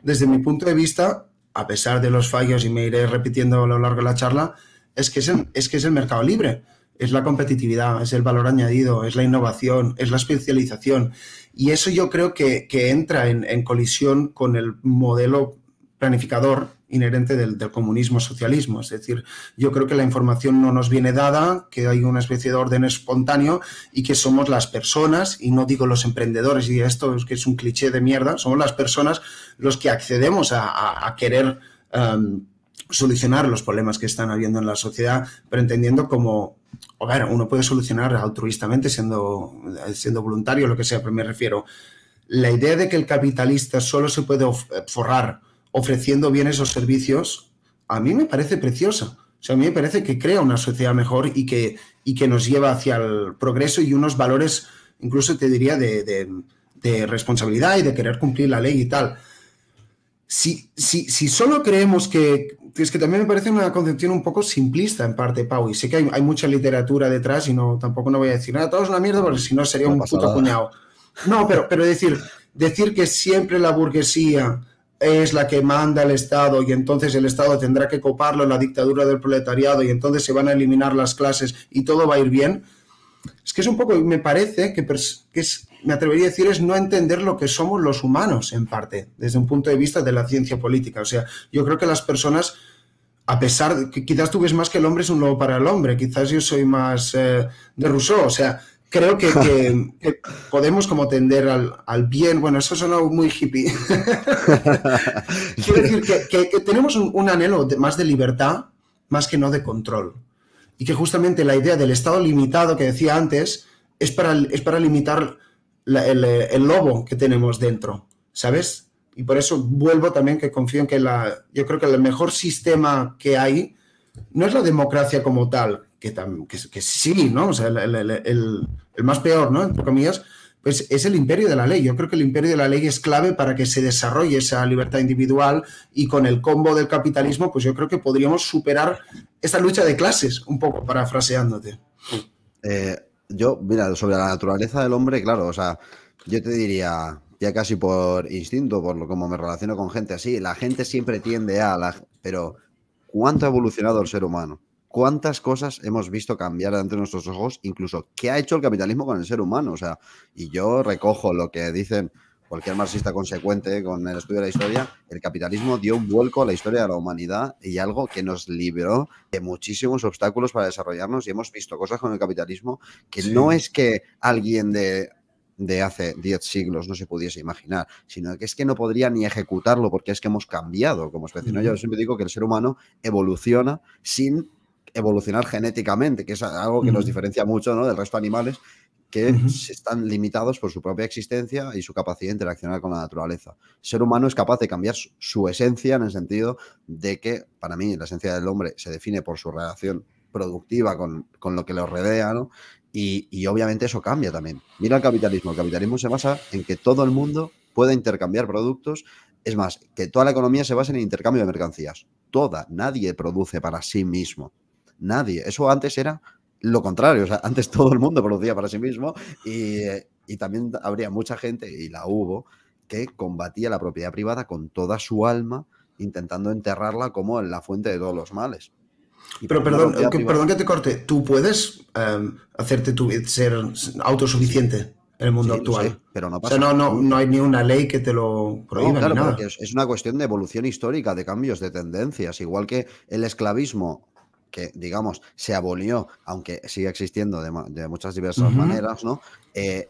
Desde mi punto de vista, a pesar de los fallos y me iré repitiendo a lo largo de la charla, es que es el, que es el mercado libre, es la competitividad, es el valor añadido, es la innovación, es la especialización. Y eso yo creo que, entra en, en colisión con el modelo planificador inherente del, comunismo-socialismo. Es decir, yo creo que la información no nos viene dada, que hay una especie de orden espontáneo y que somos las personas, y no digo los emprendedores, y esto es que es un cliché de mierda, somos las personas los que accedemos a, querer em, solucionar los problemas que están habiendo en la sociedad, pero entendiendo como a ver, uno puede solucionar altruistamente siendo, siendo voluntario, lo que sea, pero me refiero, la idea de que el capitalista solo se puede forrar ofreciendo bienes o servicios, a mí me parece preciosa. O sea, a mí me parece que crea una sociedad mejor y que, y que nos lleva hacia el progreso y unos valores, incluso te diría, de, responsabilidad y de querer cumplir la ley y tal. Si, si, si, solo creemos que... Es que también me parece una concepción un poco simplista en parte, Pau, y sé que hay, mucha literatura detrás y tampoco no voy a decir nada, todo es una mierda porque si no sería un puto cuñado. No, pero, pero decir, decir que siempre la burguesía es la que manda el Estado y entonces el Estado tendrá que coparlo en la dictadura del proletariado y entonces se van a eliminar las clases y todo va a ir bien. Es que es un poco, me parece, que, me atrevería a decir, es no entender lo que somos los humanos en parte, desde un punto de vista de la ciencia política. O sea, yo creo que las personas, a pesar de que quizás tú ves más que el hombre es un lobo para el hombre, quizás yo soy más eh, de Rousseau, o sea, creo que, podemos como tender al, bien. Bueno, eso suena muy hippie. Quiero decir que, tenemos un, anhelo más de libertad, más que no de control. Y que justamente la idea del Estado limitado que decía antes es para, es para limitar el, el, lobo que tenemos dentro, ¿sabes? Y por eso vuelvo también que confío en que la, yo creo que el mejor sistema que hay no es la democracia como tal, que, que, sí, ¿no? sea, el, más peor, ¿no? Entre comillas, pues es el imperio de la ley. Yo creo que el imperio de la ley es clave para que se desarrolle esa libertad individual y con el combo del capitalismo, pues yo creo que podríamos superar esta lucha de clases, un poco parafraseándote. Eh, yo, mira, sobre la naturaleza del hombre, claro, o sea, yo te diría, ya casi por instinto, por lo como me relaciono con gente así, la gente siempre tiende a la, pero ¿cuánto ha evolucionado el ser humano? cuántas cosas hemos visto cambiar ante nuestros ojos, incluso qué ha hecho el capitalismo con el ser humano. O sea, y yo recojo lo que dicen cualquier marxista consecuente con el estudio de la historia, el capitalismo dio un vuelco a la historia de la humanidad y algo que nos libró de muchísimos obstáculos para desarrollarnos y hemos visto cosas con el capitalismo que no es que alguien de hace diez siglos no se pudiese imaginar, sino que es que no podría ni ejecutarlo porque es que hemos cambiado como especie. Yo siempre digo que el ser humano evoluciona sin evolucionar genéticamente, que es algo que nos diferencia mucho del resto de animales que están limitados por su propia existencia y su capacidad de interaccionar con la naturaleza. El ser humano es capaz de cambiar su, esencia en el sentido de que, para mí, la esencia del hombre se define por su relación productiva con, lo que lo rodea, ¿no? Y, y, obviamente eso cambia también. Mira el capitalismo. El capitalismo se basa en que todo el mundo pueda intercambiar productos. Es más, que toda la economía se basa en el intercambio de mercancías. Toda, nadie produce para sí mismo. Nadie. Eso antes era lo contrario. antes todo el mundo producía para sí mismo y, también habría mucha gente, y la hubo, que combatía la propiedad privada con toda su alma, intentando enterrarla como la fuente de todos los males. Pero perdón, que, perdón que te corte, ¿tú puedes em, hacerte tu, ser autosuficiente? en el mundo actual. pero no pasa. O sea, no, no, no, hay ni una ley que te lo prohíba. es, una cuestión de evolución histórica, de cambios, de tendencias. Igual que el esclavismo que, digamos, se abolió, aunque sigue existiendo de, muchas diversas maneras, ¿no? Eh,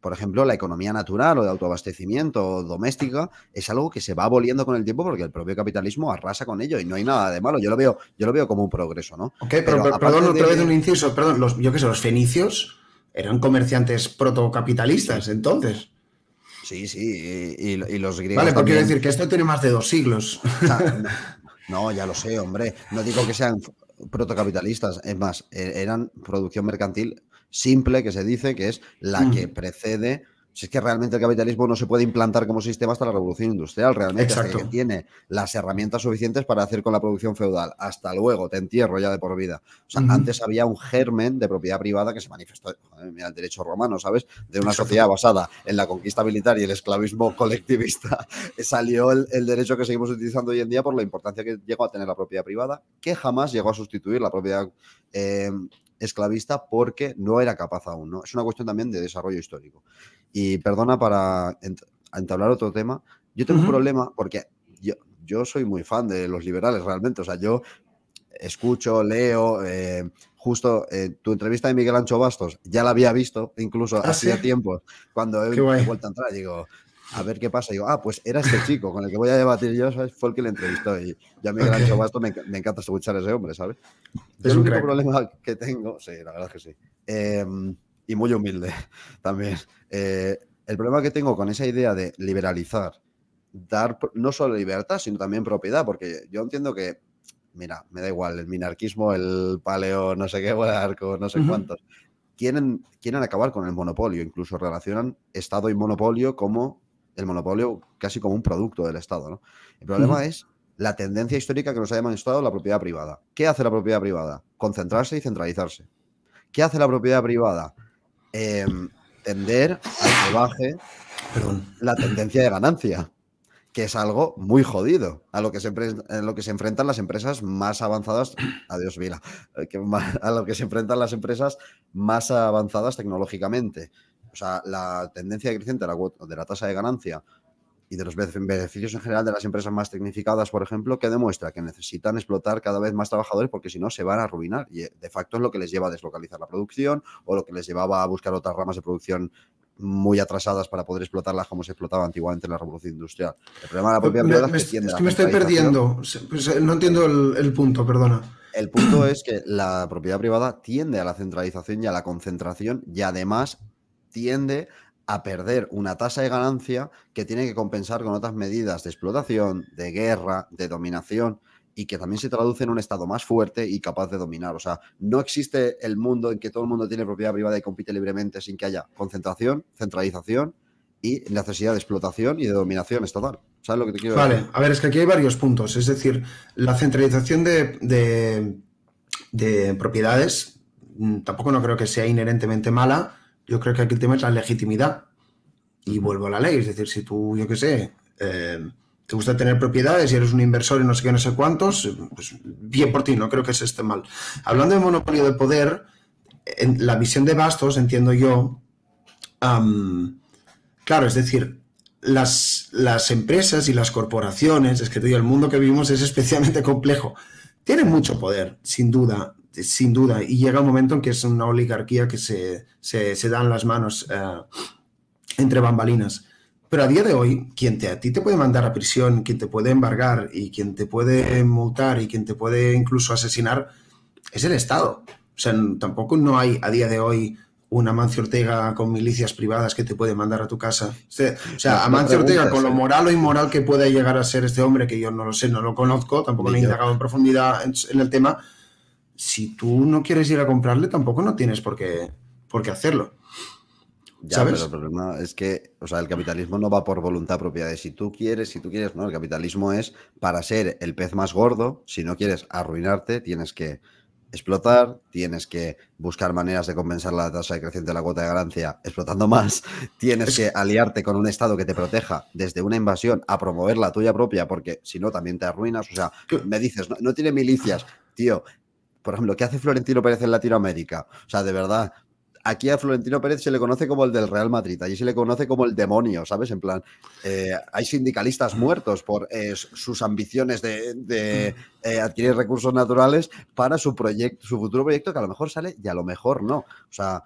por ejemplo, la economía natural o de autoabastecimiento o doméstica es algo que se va aboliendo con el tiempo porque el propio capitalismo arrasa con ello y no hay nada de malo. Yo lo veo, yo lo veo como un progreso, ¿no? Ok, pero, perdón, otra vez un inciso, perdón, los, yo qué sé, los fenicios eran comerciantes protocapitalistas entonces. Sí, sí, y, los griegos. Vale, porque quiero decir que esto tiene más de dos siglos. No, ya lo sé, hombre. No digo que sean protocapitalistas, es más, e-, eran producción mercantil simple que se dice que es la que precede si es que realmente el capitalismo no se puede implantar como sistema hasta la revolución industrial, realmente tiene las herramientas suficientes para hacer con la producción feudal. Hasta luego, te entierro ya de por vida. O sea, antes había un germen de propiedad privada que se manifestó, mira, el derecho romano, ¿sabes? De una sociedad basada en la conquista militar y el esclavismo colectivista. Eh, salió el, derecho que seguimos utilizando hoy en día por la importancia que llegó a tener la propiedad privada, que jamás llegó a sustituir la propiedad eh, esclavista porque no era capaz aún, Es una cuestión también de desarrollo histórico. Y perdona para entablar otro tema. Yo tengo un problema porque yo, yo soy muy fan de los liberales realmente. O sea, yo escucho, leo. Eh, justo eh, tu entrevista de Miguel Ancho Bastos, ya la había visto incluso ah, hacía tiempo. Cuando he vuelto a entrar, digo, a ver qué pasa. digo, ah, pues era este chico con el que voy a debatir yo, ¿sabes? Fue el que le entrevistó. Y ya Miguel Ancho Bastos me, encanta escuchar a ese hombre, ¿sabes? Es un único problema que tengo, sí, la verdad es que sí. Em, y muy humilde también. Eh, el problema que tengo con esa idea de liberalizar, dar no solo libertad, sino también propiedad, porque yo entiendo que, mira, me da igual, el minarquismo, el paleo, no sé qué, arco, no sé cuántos, quieren, acabar con el monopolio, incluso relacionan Estado y monopolio como el monopolio casi como un producto del Estado. El problema es la tendencia histórica que nos ha demostrado la propiedad privada. ¿Qué hace la propiedad privada? Concentrarse y centralizarse. ¿Qué hace la propiedad privada? Em, tender a que baje la tendencia de ganancia, que es algo muy jodido, a lo que se, lo que se enfrentan las empresas más avanzadas, adiós Vila, eh, a lo que se enfrentan las empresas más avanzadas tecnológicamente. O sea, la tendencia creciente de la tasa de ganancia y de los beneficios en general de las empresas más tecnificadas, por ejemplo, que demuestra que necesitan explotar cada vez más trabajadores porque si no se van a arruinar y eh, de facto es lo que les lleva a deslocalizar la producción o lo que les llevaba a buscar otras ramas de producción muy atrasadas para poder explotarlas como se explotaba antiguamente en la revolución industrial. El problema de la pues propiedad privada es que, es que me estoy perdiendo, pues, eh, no entiendo el, el punto, perdona. El punto es que la propiedad privada tiende a la centralización y a la concentración y además tiende a perder una tasa de ganancia que tiene que compensar con otras medidas de explotación, de guerra, de dominación y que también se traduce en un Estado más fuerte y capaz de dominar. O sea, no existe el mundo en que todo el mundo tiene propiedad privada y compite libremente sin que haya concentración, centralización y necesidad de explotación y de dominación estatal. ¿Sabes lo que te quiero Vale, a ver, es que aquí hay varios puntos. Es decir, la centralización de, de propiedades mm, tampoco no creo que sea inherentemente mala yo creo que aquí el tema es la legitimidad. Y vuelvo a la ley, es decir, si tú, yo qué sé, eh, te gusta tener propiedades y eres un inversor y no sé qué, no sé cuántos, pues bien por ti, no creo que se esté mal. Hablando de monopolio de poder, en la visión de Bastos, entiendo yo, claro, es decir, las, las empresas y las corporaciones, es que digo, el mundo que vivimos es especialmente complejo, tienen mucho poder, sin duda, sin duda. Y llega un momento en que es una oligarquía que se, se, dan las manos eh, entre bambalinas. Pero a día de hoy, quien te, a ti te puede mandar a prisión, quien te puede embargar y quien te puede multar y quien te puede incluso asesinar, es el Estado. O sea, tampoco no hay a día de hoy una Mancio Ortega con milicias privadas que te puede mandar a tu casa. Este, o sea, a Mancio Ortega, con lo moral o inmoral que pueda llegar a ser este hombre, que yo no lo sé, no lo conozco, tampoco le he indagado en profundidad en el tema, si tú no quieres ir a comprarle, tampoco no tienes por qué, hacerlo. Ya, ¿sabes? pero el problema es que, o sea, el capitalismo no va por voluntad propia de si tú quieres, si tú quieres, no. El capitalismo es para ser el pez más gordo, si no quieres arruinarte, tienes que explotar, tienes que buscar maneras de compensar la tasa decreciente de la cuota de ganancia explotando más, tienes que aliarte con un Estado que te proteja desde una invasión a promover la tuya propia, porque si no también te arruinas, o sea, me dices, no tiene milicias, tío, por ejemplo, ¿qué hace Florentino Pérez en Latinoamérica? O sea, de verdad, aquí a Florentino Pérez se le conoce como el del Real Madrid, allí se le conoce como el demonio, ¿sabes? En plan, eh, hay sindicalistas muertos por eh, sus ambiciones de, eh, adquirir recursos naturales para su proyecto, su futuro proyecto, que a lo mejor sale y a lo mejor no. O sea.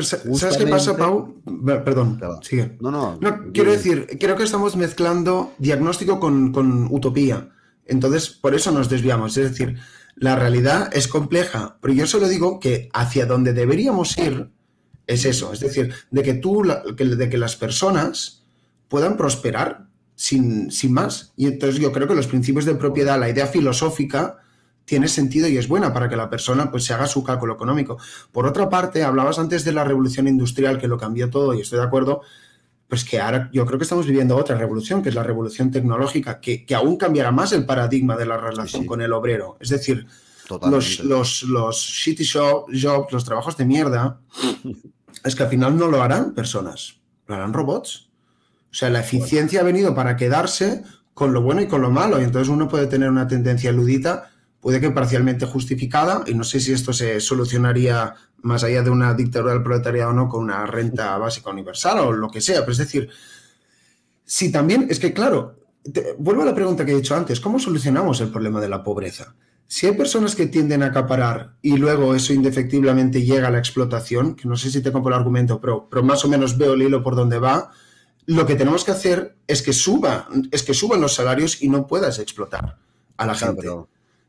¿Sabes qué pasa, Pau? Perdón, Perdón. sigue. No, no, no quiero decir, creo que estamos mezclando diagnóstico con, con utopía. Entonces, por eso nos desviamos. Es decir, la realidad es compleja, pero yo solo digo que hacia donde deberíamos ir es eso, es decir, de que tú, de que las personas puedan prosperar sin, sin más. Y entonces yo creo que los principios de propiedad, la idea filosófica, tiene sentido y es buena para que la persona pues se haga su cálculo económico. Por otra parte, hablabas antes de la revolución industrial que lo cambió todo y estoy de acuerdo, pues que ahora yo creo que estamos viviendo otra revolución, que es la revolución tecnológica, que, que aún cambiará más el paradigma de la relación con el obrero. Es decir, los, los, los, shitty jobs, los trabajos de mierda, es que al final no lo harán personas, lo harán robots. O sea, la eficiencia ha venido para quedarse con lo bueno y con lo malo. Y entonces uno puede tener una tendencia eludita, puede que parcialmente justificada, y no sé si esto se solucionaría más allá de una dictadura del proletariado o no, con una renta básica universal o lo que sea. Pero es decir, si también, es que claro, vuelvo a la pregunta que he dicho antes, ¿cómo solucionamos el problema de la pobreza? Si hay personas que tienden a acaparar y luego eso indefectiblemente llega a la explotación, que no sé si te compro el argumento, pero, más o menos veo el hilo por donde va, lo que tenemos que hacer es que suba, es que suban los salarios y no puedas explotar a la gente.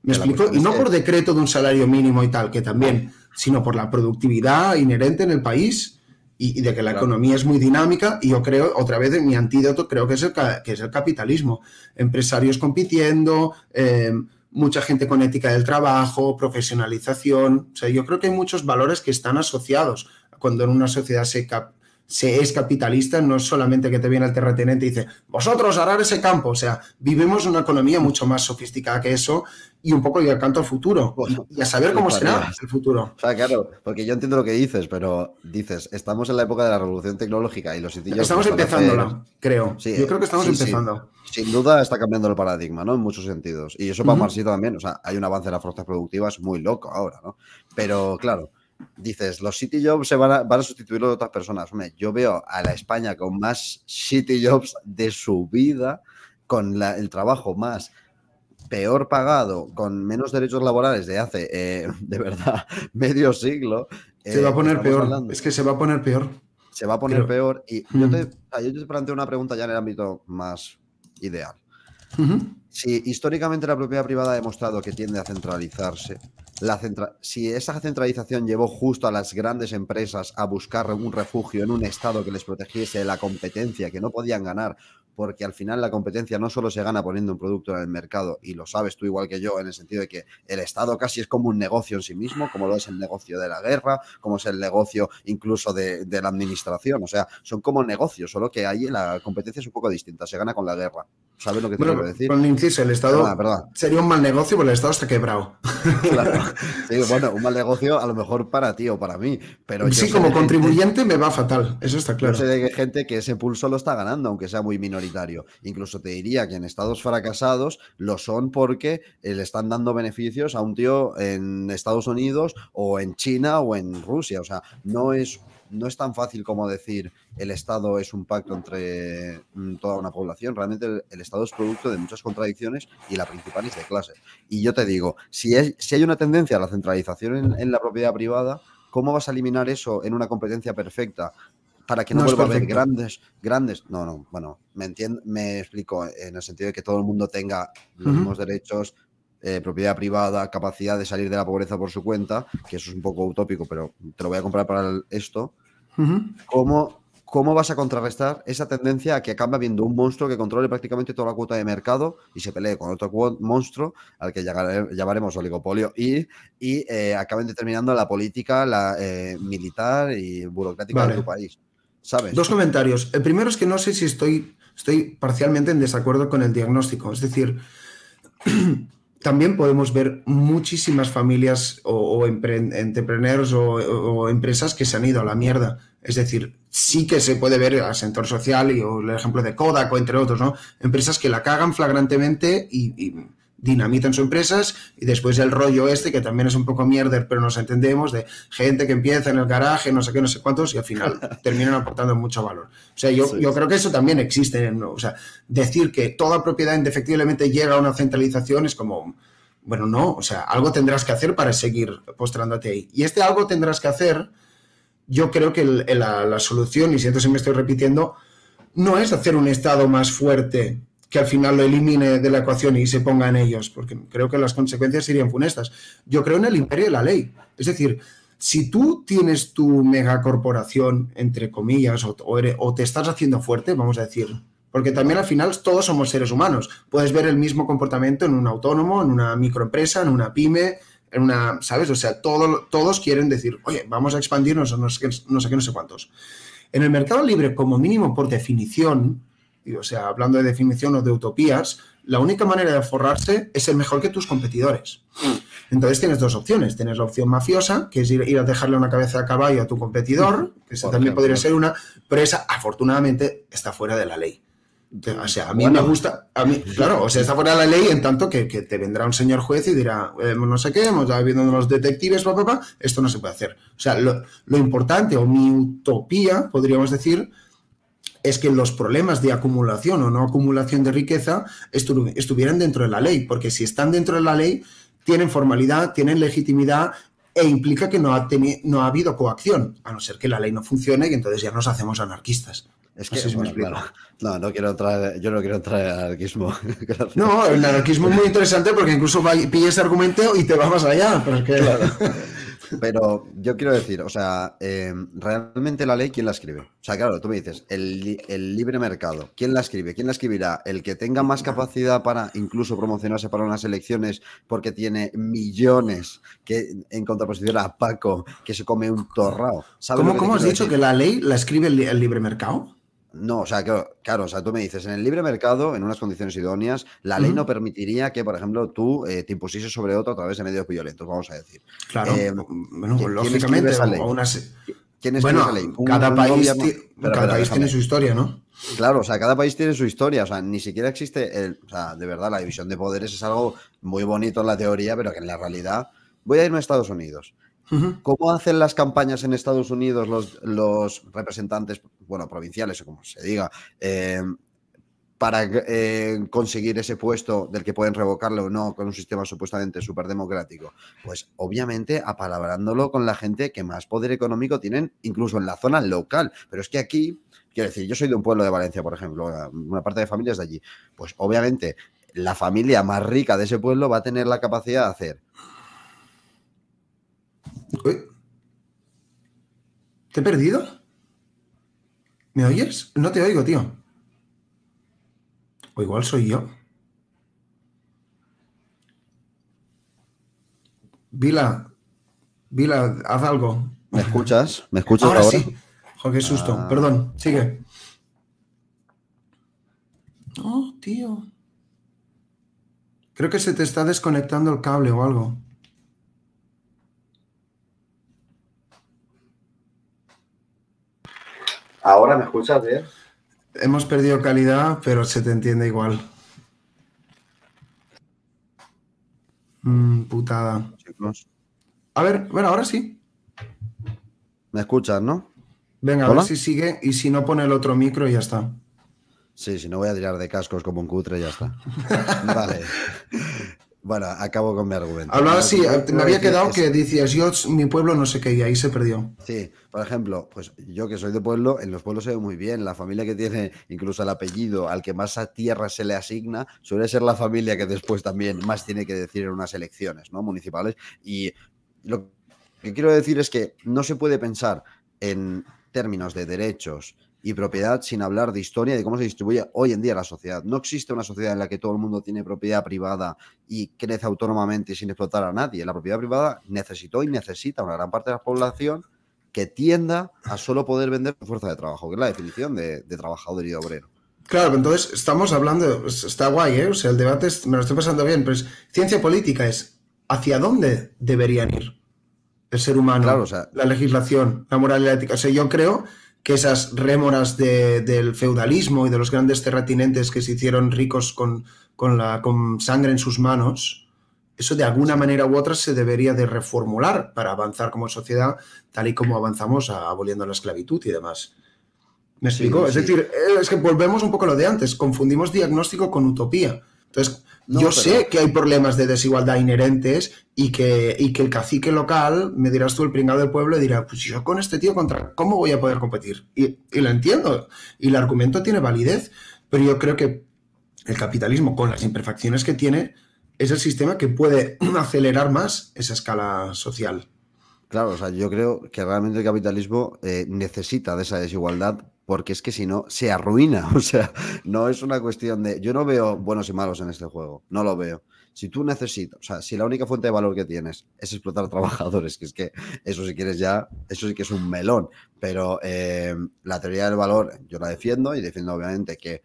¿Me explico? Y no por decreto de un salario mínimo y tal, que también, sino por la productividad inherente en el país y, de que la economía es muy dinámica. Y yo creo, otra vez, mi antídoto creo que es el, que es el capitalismo. Empresarios compitiendo, eh, mucha gente con ética del trabajo, profesionalización. O sea, yo creo que hay muchos valores que están asociados. Cuando en una sociedad se, si es capitalista, no es solamente que te viene el terrateniente y dice, vosotros arar ese campo. O sea, vivimos una economía mucho más sofisticada que eso y un poco de canto al futuro y a saber cómo será el futuro. claro, porque yo entiendo lo que dices, pero dices, estamos en la época de la revolución tecnológica y los sitios. Estamos pues, empezándola, creo. yo creo que estamos empezando. Sin duda está cambiando el paradigma, ¿no? En muchos sentidos. Y eso para uh también, o sea, hay un avance de las fuerzas productivas muy loco ahora, ¿no? Pero claro dices, los City Jobs se van a, van a sustituirlo de otras personas. Hombre, yo veo a la España con más City Jobs de su vida, con el trabajo más peor pagado, con menos derechos laborales de hace, eh, de verdad, medio siglo. se va a eh, poner peor. Es que se va a poner peor. Se va a poner peor. Y mm. yo, te, planteo una pregunta ya en el ámbito más ideal. Si históricamente la propiedad privada ha demostrado que tiende a centralizarse, la si esa centralización llevó justo a las grandes empresas a buscar un refugio en un Estado que les protegiese de la competencia que no podían ganar porque al final la competencia no solo se gana poniendo un producto en el mercado, y lo sabes tú igual que yo, en el sentido de que el Estado casi es como un negocio en sí mismo, como lo es el negocio de la guerra, como es el negocio incluso de, la administración, o sea, son como negocios, solo que ahí la competencia es un poco distinta, se gana con la guerra. ¿Sabes lo que te quiero decir? Con el inciso, el Estado sería un mal negocio porque el Estado está quebrado. Claro. Sí, bueno, un mal negocio a lo mejor para ti o para mí, pero... Sí, como contribuyente me va fatal, eso está claro. Yo sé de gente que ese pulso lo está ganando, aunque sea muy minoritario Incluso te diría que en estados fracasados lo son porque eh, le están dando beneficios a un tío en Estados Unidos o en China o en Rusia. O sea, no es, no es tan fácil como decir el Estado es un pacto entre mm, toda una población. Realmente el, Estado es producto de muchas contradicciones y la principal es de clase. Y yo te digo, si, es, si hay una tendencia a la centralización en la propiedad privada, ¿cómo vas a eliminar eso en una competencia perfecta para que no, vuelva a ver grandes, grandes. No, no, bueno, me entiendo, me explico en el sentido de que todo el mundo tenga los mismos derechos, eh, propiedad privada, capacidad de salir de la pobreza por su cuenta, que eso es un poco utópico, pero te lo voy a comprar para esto. ¿Cómo, vas a contrarrestar esa tendencia a que acaba viendo un monstruo que controle prácticamente toda la cuota de mercado y se pelee con otro monstruo al que llamaremos oligopolio y, y eh, acaben determinando la política la, eh, militar y burocrática de tu país? Dos comentarios. El primero es que no sé si estoy, estoy parcialmente en desacuerdo con el diagnóstico. Es decir, también podemos ver muchísimas familias o, o entrepreneurs o, empresas que se han ido a la mierda. Es decir, sí que se puede ver el sector social y el ejemplo de Kodak o entre otros, ¿no? Empresas que la cagan flagrantemente y dinamitan sus empresas y después el rollo este, que también es un poco mierder, pero nos entendemos, de gente que empieza en el garaje, no sé qué, no sé cuántos, y al final terminan aportando mucho valor. O sea, yo, yo creo que eso también existe. O sea, decir que toda propiedad indefectiblemente llega a una centralización es como, bueno, no, o sea, algo tendrás que hacer para seguir postrándote ahí. Y este algo tendrás que hacer, yo creo que la, la solución, y siento si me estoy repitiendo, no es hacer un Estado más fuerte que al final lo elimine de la ecuación y se ponga en ellos, porque creo que las consecuencias serían funestas. Yo creo en el imperio de la ley. Es decir, si tú tienes tu megacorporación, entre comillas, o, te estás haciendo fuerte, vamos a decir, porque también al final todos somos seres humanos. Puedes ver el mismo comportamiento en un autónomo, en una microempresa, en una pyme, en una, ¿sabes? O sea, todos quieren decir, oye, vamos a expandirnos o no no sé qué, no sé cuántos. En el mercado libre, como mínimo, por definición, y, o sea, hablando de definición o de utopías, la única manera de forrarse es ser mejor que tus competidores. Entonces tienes dos opciones. Tienes la opción mafiosa, que es ir, a dejarle una cabeza de caballo a tu competidor, que también podría ser una, pero esa afortunadamente está fuera de la ley. O sea, a mí me gusta, a mí, claro, o sea, está fuera de la ley en tanto que, que te vendrá un señor juez y dirá, eh, no sé qué, hemos estado viendo los detectives, papá, esto no se puede hacer. O sea, lo, lo importante o mi utopía, podríamos decir, es que los problemas de acumulación o no acumulación de riqueza estuvieran dentro de la ley, porque si están dentro de la ley, tienen formalidad, tienen legitimidad e implica que no ha, no ha habido coacción, a no ser que la ley no funcione y entonces ya nos hacemos anarquistas. Es que, no, claro. no, quiero entrar, yo no quiero entrar en anarquismo. no, el anarquismo es muy interesante porque incluso pillas argumento y te vas más allá. Pero yo quiero decir, o sea, em, realmente la ley, ¿quién la escribe? O sea, claro, tú me dices, el, el, libre mercado, ¿quién la escribe? ¿Quién la escribirá? El que tenga más capacidad para incluso promocionarse para unas elecciones porque tiene millones, que en contraposición a Paco, que se come un torrao. ¿Cómo, ¿cómo has dicho que la ley la escribe el libre mercado? No, o sea, claro, claro, o sea, tú me dices, en el libre mercado, en unas condiciones idóneas, la ley no permitiría que, por ejemplo, tú eh, te impusieses sobre otro a través de medios violentos, vamos a decir. Claro, eh, bueno, lógicamente, esa ¿Quién bueno, esa ley? cada país, país tiene su historia, ¿no? Claro, o sea, cada país tiene su historia, o sea, ni siquiera existe, el, o sea, de verdad, la división de poderes es algo muy bonito en la teoría, pero que en la realidad, voy a irme a Estados Unidos. ¿Cómo hacen las campañas en Estados Unidos los, representantes, bueno, provinciales o como se diga, em, para eh, conseguir ese puesto del que pueden revocarlo o no con un sistema supuestamente súper democrático? Pues obviamente apalabrándolo con la gente que más poder económico tienen, incluso en la zona local. Pero es que aquí, quiero decir, yo soy de un pueblo de Valencia, por ejemplo, una parte de familias de allí. Pues obviamente la familia más rica de ese pueblo va a tener la capacidad de hacer ¿Te he perdido? ¿Me oyes? No te oigo, tío. O igual soy yo. Vila, Vila, haz algo. ¿Me escuchas? ¿Me escuchas ahora? qué susto. Ah. Perdón, sigue. No, tío. Creo que se te está desconectando el cable o algo. Ahora me escuchas bien. Hemos perdido calidad, pero se te entiende igual. Mm, putada. A ver, bueno, ahora sí. ¿Me escuchas, no? Venga, ahora a ver si sigue y si no pone el otro micro y ya está. Sí, si no voy a tirar de cascos como un cutre, ya está. vale. Bueno, acabo con mi argumento. Hablaba, sí, me había quedado que decías, yo, mi pueblo no sé qué, y ahí se perdió. Sí, por ejemplo, pues yo que soy de pueblo, en los pueblos se ve muy bien. La familia que tiene incluso el apellido al que más a tierra se le asigna suele ser la familia que después también más tiene que decir en unas elecciones ¿no? municipales. Y lo que quiero decir es que no se puede pensar en términos de derechos y propiedad sin hablar de historia y de cómo se distribuye hoy en día la sociedad. No existe una sociedad en la que todo el mundo tiene propiedad privada y crece autónomamente y sin explotar a nadie. La propiedad privada necesitó y necesita una gran parte de la población que tienda a solo poder vender fuerza de trabajo, que es la definición de, trabajador y obrero. Claro, entonces estamos hablando, está guay, ¿eh? O sea, el debate es, me lo estoy pasando bien, pero es, ciencia política es hacia dónde deberían ir el ser humano, claro, sea, la legislación, la moral y la ética. O sea, yo creo que esas rémoras del feudalismo y de los grandes terratinentes que se hicieron ricos con, con, la, con sangre en sus manos, eso de alguna manera u otra se debería de reformular para avanzar como sociedad, tal y como avanzamos a, aboliendo la esclavitud y demás. ¿Me explico? Es decir, eh, es que volvemos un poco a lo de antes, confundimos diagnóstico con utopía. Entonces, yo sé que hay problemas de desigualdad inherentes y que, que el cacique local, me dirás tú, el pringado del pueblo, dirá, pues yo con este tío contra, ¿cómo voy a poder competir? Y, lo entiendo, y el argumento tiene validez, pero yo creo que el capitalismo, con las imperfecciones que tiene, es el sistema que puede acelerar más esa escala social. Claro, o sea, yo creo que realmente el capitalismo eh, necesita de esa desigualdad porque es que si no, se arruina. O sea, no es una cuestión de... Yo no veo buenos y malos en este juego, no lo veo. Si tú necesitas, o sea, si la única fuente de valor que tienes es explotar a trabajadores, que es que eso si quieres ya, eso sí que es un melón, pero eh, la teoría del valor yo la defiendo y defiendo obviamente que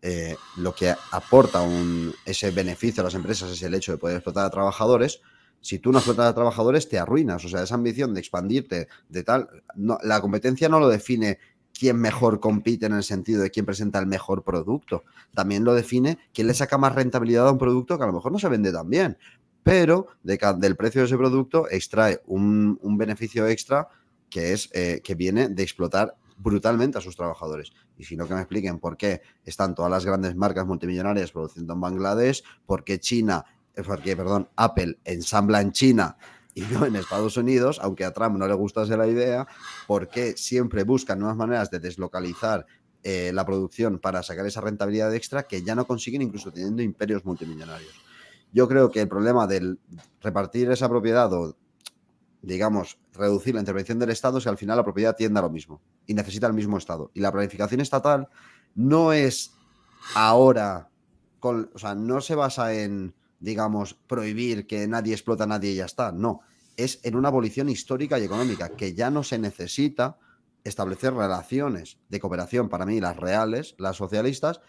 eh, lo que aporta un, ese beneficio a las empresas es el hecho de poder explotar a trabajadores, si tú no explotas a trabajadores, te arruinas. O sea, esa ambición de expandirte, de tal, la competencia no lo define quién mejor compite en el sentido de quién presenta el mejor producto. También lo define quién le saca más rentabilidad a un producto que a lo mejor no se vende tan bien, pero del precio de ese producto extrae un, beneficio extra que, es, eh, que viene de explotar brutalmente a sus trabajadores. Y si no, que me expliquen por qué están todas las grandes marcas multimillonarias produciendo en Bangladesh, por qué China, eh, perdón, Apple ensambla en China y no en Estados Unidos, aunque a Trump no le gustase la idea, porque siempre buscan nuevas maneras de deslocalizar eh, la producción para sacar esa rentabilidad extra que ya no consiguen incluso teniendo imperios multimillonarios. Yo creo que el problema del repartir esa propiedad o, digamos, reducir la intervención del Estado es que al final la propiedad tiende a lo mismo y necesita el mismo Estado. Y la planificación estatal no es ahora, o sea, no se basa en digamos, prohibir que nadie explota a nadie y ya está. No, es en una abolición histórica y económica, que ya no se necesita establecer relaciones de cooperación, para mí las reales, las socialistas,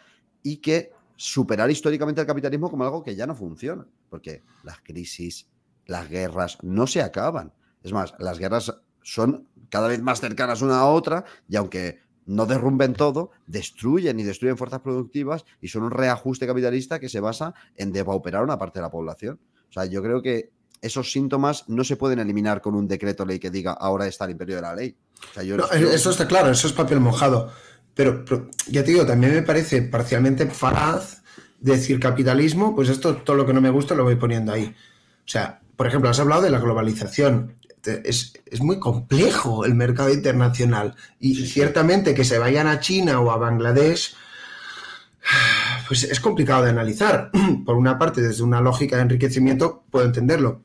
y que superar históricamente el capitalismo como algo que ya no funciona, porque las crisis, las guerras no se acaban. Es más, las guerras son cada vez más cercanas una a otra y aunque no derrumben todo, destruyen y destruyen fuerzas productivas y son un reajuste capitalista que se basa en depauperar una parte de la población. O sea, yo creo que esos síntomas no se pueden eliminar con un decreto ley que diga ahora está el imperio de la ley. O Eso está claro, eso es papel mojado. Pero, pero, ya te digo, también me parece parcialmente falaz decir capitalismo, pues esto, todo lo que no me gusta lo voy poniendo ahí. O sea, por ejemplo, has hablado de la globalización es, muy complejo el mercado internacional. Y ciertamente que se vayan a China o a Bangladesh, pues es complicado de analizar. Por una parte, desde una lógica de enriquecimiento, puedo entenderlo.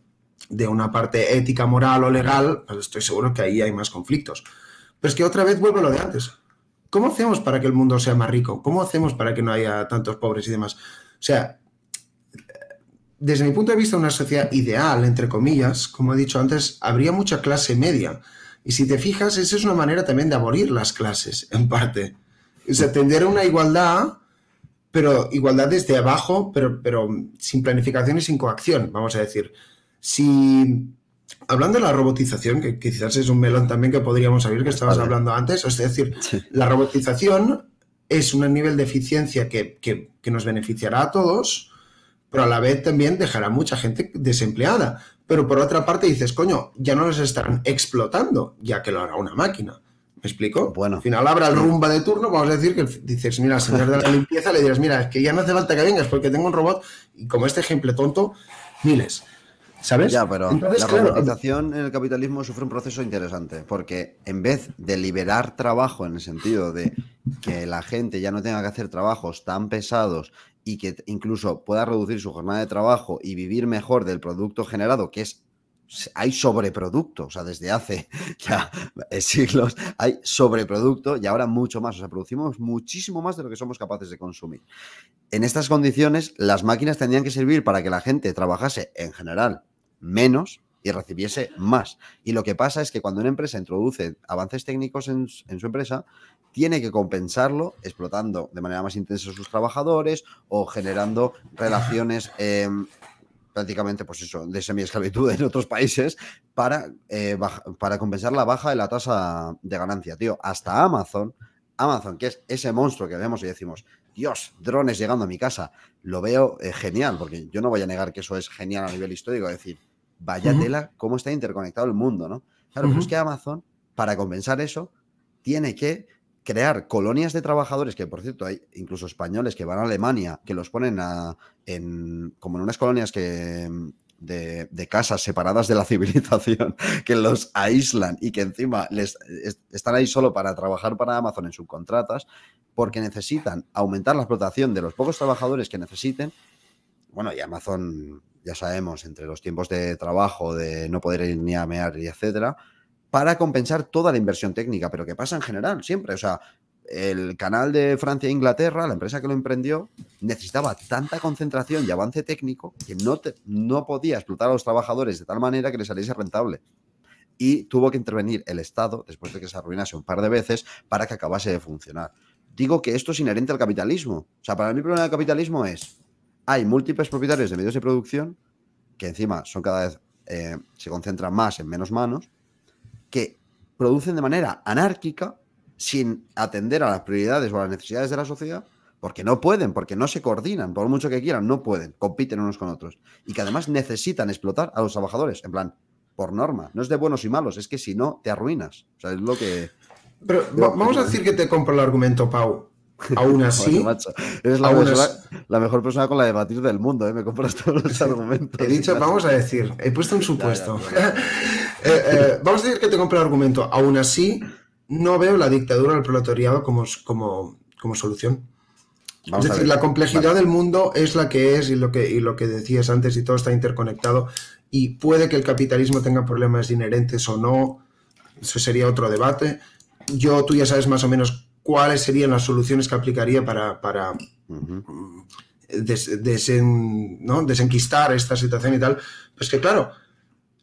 De una parte ética, moral o legal, pues estoy seguro que ahí hay más conflictos. Pero es que otra vez vuelvo lo de antes. ¿Cómo hacemos para que el mundo sea más rico? ¿Cómo hacemos para que no haya tantos pobres y demás? O sea, desde mi punto de vista, una sociedad ideal, entre comillas, como he dicho antes, habría mucha clase media. Y si te fijas, esa es una manera también de abolir las clases, en parte. es atender a una igualdad, pero igualdad desde abajo, pero, pero sin planificación y sin coacción, vamos a decir. Si, hablando de la robotización, que quizás es un melón también que podríamos abrir, que estabas hablando antes, es decir, la robotización es un nivel de eficiencia que, que nos beneficiará a todos, pero a la vez también dejará mucha gente desempleada. Pero por otra parte dices, coño, ya no los están explotando, ya que lo hará una máquina. ¿Me explico? Bueno. Al final habrá el rumba de turno, vamos a decir que dices, mira, señor de la limpieza, le dirás, mira, es que ya no hace falta que vengas porque tengo un robot, y como este ejemplo tonto, miles. ¿Sabes? Ya, pero la claro, en el capitalismo sufre un proceso interesante, porque en vez de liberar trabajo en el sentido de que la gente ya no tenga que hacer trabajos tan pesados y que incluso pueda reducir su jornada de trabajo y vivir mejor del producto generado, que es hay sobreproducto, o sea, desde hace ya eh, siglos hay sobreproducto y ahora mucho más, o sea, producimos muchísimo más de lo que somos capaces de consumir. En estas condiciones, las máquinas tendrían que servir para que la gente trabajase en general menos, y recibiese más. Y lo que pasa es que cuando una empresa introduce avances técnicos en, su empresa, tiene que compensarlo explotando de manera más intensa a sus trabajadores o generando relaciones em, prácticamente, pues eso, de semiesclavitud en otros países para, eh, para compensar la baja de la tasa de ganancia, tío. Hasta Amazon, Amazon, que es ese monstruo que vemos y decimos, Dios, drones llegando a mi casa, lo veo eh, genial, porque yo no voy a negar que eso es genial a nivel histórico, es decir, vaya tela, cómo está interconectado el mundo, ¿no? Claro, pues que Amazon, para compensar eso, tiene que crear colonias de trabajadores, que por cierto hay incluso españoles que van a Alemania, que los ponen a, en, como en unas colonias que, de, casas separadas de la civilización, que los aíslan y que encima les, están ahí solo para trabajar para Amazon en subcontratas, porque necesitan aumentar la explotación de los pocos trabajadores que necesiten bueno, y Amazon, ya sabemos, entre los tiempos de trabajo, de no poder ir ni a mear y etcétera, para compensar toda la inversión técnica, pero que pasa en general, siempre. O sea, el canal de Francia e Inglaterra, la empresa que lo emprendió, necesitaba tanta concentración y avance técnico que no, no podía explotar a los trabajadores de tal manera que les saliese rentable. Y tuvo que intervenir el Estado, después de que se arruinase un par de veces, para que acabase de funcionar. Digo que esto es inherente al capitalismo. O sea, para mí el problema del capitalismo es hay múltiples propietarios de medios de producción, que encima son cada vez, eh, se concentran más en menos manos, que producen de manera anárquica, sin atender a las prioridades o a las necesidades de la sociedad, porque no pueden, porque no se coordinan, por mucho que quieran, no pueden, compiten unos con otros. Y que además necesitan explotar a los trabajadores, en plan, por norma. No es de buenos y malos, es que si no, te arruinas. O sea, es lo que... Pero vamos a ¿eh? decir que te compro el argumento, Pau. Aún así. eres la, es... la, mejor persona con la de batir del mundo, ¿eh? me compras todos los argumentos. He dicho, vamos a decir, he puesto un supuesto. Eh, eh, vamos a decir que te compro el argumento. Aún así, no veo la dictadura el proletariado como, como, como solución. es decir, la complejidad del mundo es la que es y lo que, y lo que decías antes y todo está interconectado y puede que el capitalismo tenga problemas inherentes o no, eso sería otro debate. Yo, tú ya sabes más o menos cuáles serían las soluciones que aplicaría para, para mm, desenquistar esta situación y tal. Pues que claro,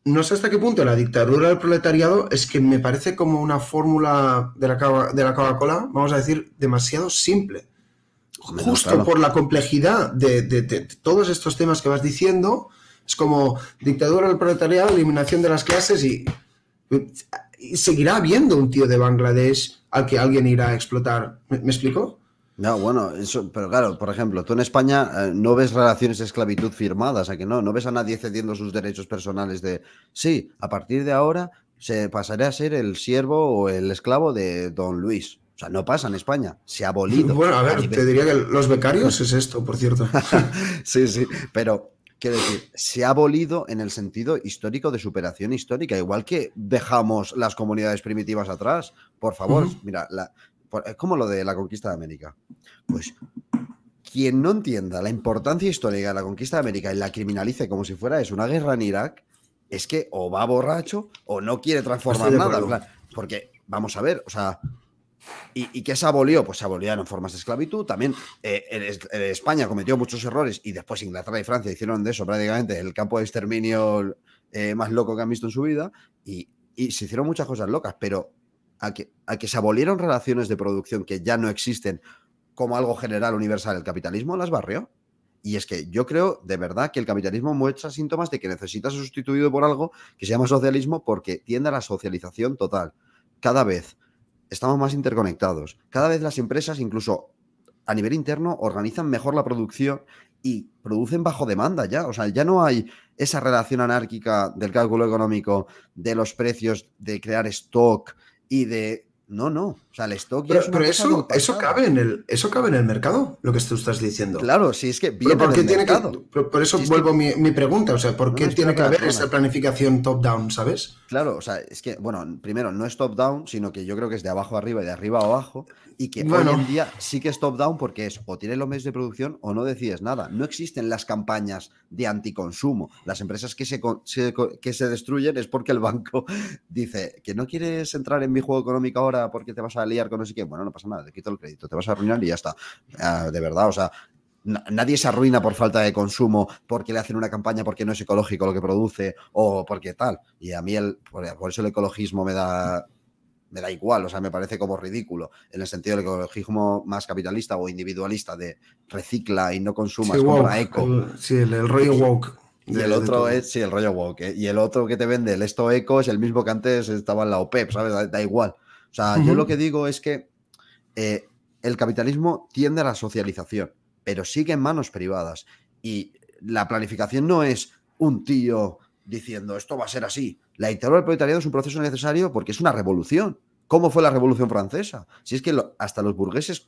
no sé hasta qué punto la dictadura del proletariado es que me parece como una fórmula de la, de la Coca-Cola, vamos a decir, demasiado simple. Justo por la complejidad de, todos estos temas que vas diciendo, es como dictadura del proletariado, eliminación de las clases y, y seguirá habiendo un tío de Bangladesh al que alguien irá a explotar. ¿Me, explico? No, bueno, eso, pero claro, por ejemplo, tú en España eh, no ves relaciones de esclavitud firmadas, ¿a que no? No ves a nadie cediendo sus derechos personales de, sí, a partir de ahora se pasaré a ser el siervo o el esclavo de don Luis. O sea, no pasa en España, se ha abolido. Bueno, a ver, te diría que los becarios es esto, por cierto. sí, sí, pero Quiero decir, se ha abolido en el sentido histórico de superación histórica, igual que dejamos las comunidades primitivas atrás. Por favor, mira, la, es como lo de la conquista de América. Pues quien no entienda la importancia histórica de la conquista de América y la criminalice como si fuera es una guerra en Irak, es que o va borracho o no quiere transformar nada. porque, vamos a ver, o sea, ¿Y, ¿Y qué se abolió? Pues se abolieron formas de esclavitud. También eh, España cometió muchos errores y después Inglaterra y Francia hicieron de eso prácticamente el campo de exterminio eh, más loco que han visto en su vida. Y, se hicieron muchas cosas locas, pero a que, que se abolieron relaciones de producción que ya no existen como algo general, universal, el capitalismo las barrió. Y es que yo creo de verdad que el capitalismo muestra síntomas de que necesita ser sustituido por algo que se llama socialismo porque tiende a la socialización total. Cada vez estamos más interconectados. Cada vez las empresas, incluso a nivel interno, organizan mejor la producción y producen bajo demanda ya. O sea, ya no hay esa relación anárquica del cálculo económico, de los precios, de crear stock y de... No, no. O sea, el stock pero, pero eso, eso, cabe en el, eso cabe en el mercado, lo que tú estás diciendo. Claro, sí, es que bien. pero tiene Que, por eso vuelvo mi, mi, pregunta, o sea, ¿por qué tiene que haber esta planificación top-down, sabes? Claro, o sea, es que, bueno, primero, no es top-down, sino que yo creo que es de abajo arriba y de arriba abajo, y que hoy en día sí que es top-down porque es o tienes los medios de producción o no decides nada. No existen las campañas de anticonsumo. Las empresas que se, que se destruyen es porque el banco dice que no quieres entrar en mi juego económico ahora porque te vas a a liar con no sé bueno, no pasa nada, te quito el crédito, te vas a arruinar y ya está. Ah, de verdad, o sea, Nadie se arruina por falta de consumo, porque le hacen una campaña porque no es ecológico lo que produce o porque tal. Y a mí, el, por eso el ecologismo me da, me da igual, o sea, me parece como ridículo en el sentido del ecologismo más capitalista o individualista de recicla y no consumas, sí, eco. El, sí, el, rollo woke. Y el otro es, sí, el rollo woke. ¿eh? Y el otro que te vende el esto eco es el mismo que antes estaba en la OPEP, e ¿sabes? da igual. O sea, yo lo que digo es que eh, el capitalismo tiende a la socialización, pero sigue en manos privadas. Y la planificación no es un tío diciendo esto va a ser así. La dictadura del proletariado es un proceso necesario porque es una revolución. ¿Cómo fue la revolución francesa? Si es que hasta los burgueses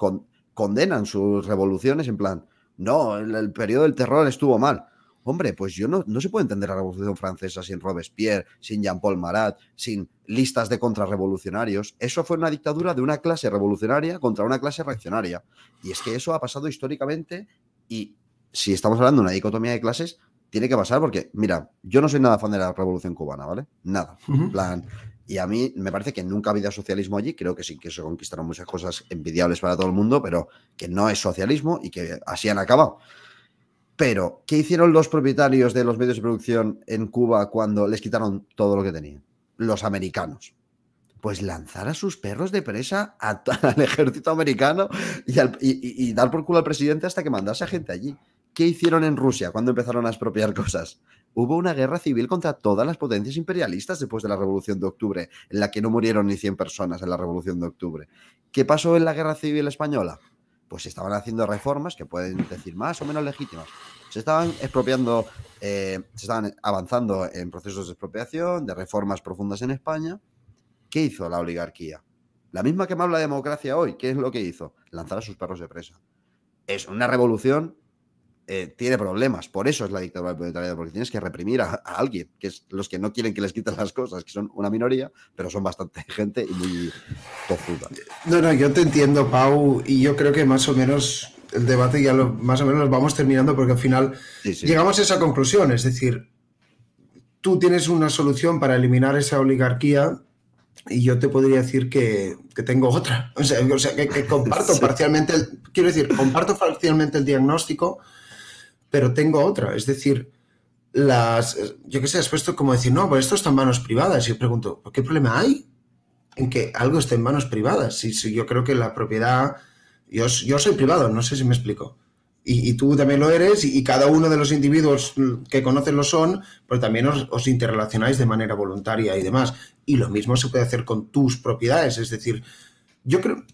condenan sus revoluciones en plan, no, el periodo del terror estuvo mal. Hombre, pues yo no, no se puede entender la Revolución Francesa sin Robespierre, sin Jean-Paul Marat, sin listas de contrarrevolucionarios. Eso fue una dictadura de una clase revolucionaria contra una clase reaccionaria. Y es que eso ha pasado históricamente y si estamos hablando de una dicotomía de clases, tiene que pasar porque, mira, yo no soy nada fan de la Revolución Cubana, ¿vale? Nada. plan, y a mí me parece que nunca ha habido socialismo allí. Creo que sí que se conquistaron muchas cosas envidiables para todo el mundo, pero que no es socialismo y que así han acabado. Pero, ¿qué hicieron los propietarios de los medios de producción en Cuba cuando les quitaron todo lo que tenían? Los americanos. Pues lanzar a sus perros de presa al ejército americano y, dar por culo al presidente hasta que mandase a gente allí. ¿Qué hicieron en Rusia cuando empezaron a expropiar cosas? Hubo una guerra civil contra todas las potencias imperialistas después de la Revolución de Octubre, en la que no murieron ni 100 personas en la Revolución de Octubre. ¿Qué pasó en la Guerra Civil Española? pues se estaban haciendo reformas que pueden decir más o menos legítimas. Se estaban expropiando, eh, se estaban avanzando en procesos de expropiación, de reformas profundas en España. ¿Qué hizo la oligarquía? La misma que me habla democracia hoy, ¿qué es lo que hizo? Lanzar a sus perros de presa. Es una revolución eh, tiene problemas. Por eso es la dictadura proletariado, porque tienes que reprimir a, alguien, que es los que no quieren que les quiten las cosas, que son una minoría, pero son bastante gente y muy tozuda. Eh, no, no, yo te entiendo, Pau, y yo creo que más o menos el debate ya lo, más o menos vamos terminando porque al final llegamos a esa conclusión, es decir, tú tienes una solución para eliminar esa oligarquía y yo te podría decir que, que tengo otra. O sea, que, comparto parcialmente, quiero decir, comparto parcialmente el diagnóstico, pero tengo otra. Es decir, las, eh, yo qué sé, has puesto como decir, no, pues esto está en manos privadas. Y yo pregunto, qué problema hay en que algo esté en manos privadas? Si, yo creo que la propiedad, yo, yo soy privado, no sé si me explico. Y, y tú también lo eres, y, cada uno de los individuos mm, que conocen lo son, pero también os, os, interrelacionáis de manera voluntaria y demás. Y lo mismo se puede hacer con tus propiedades. Es decir, yo creo,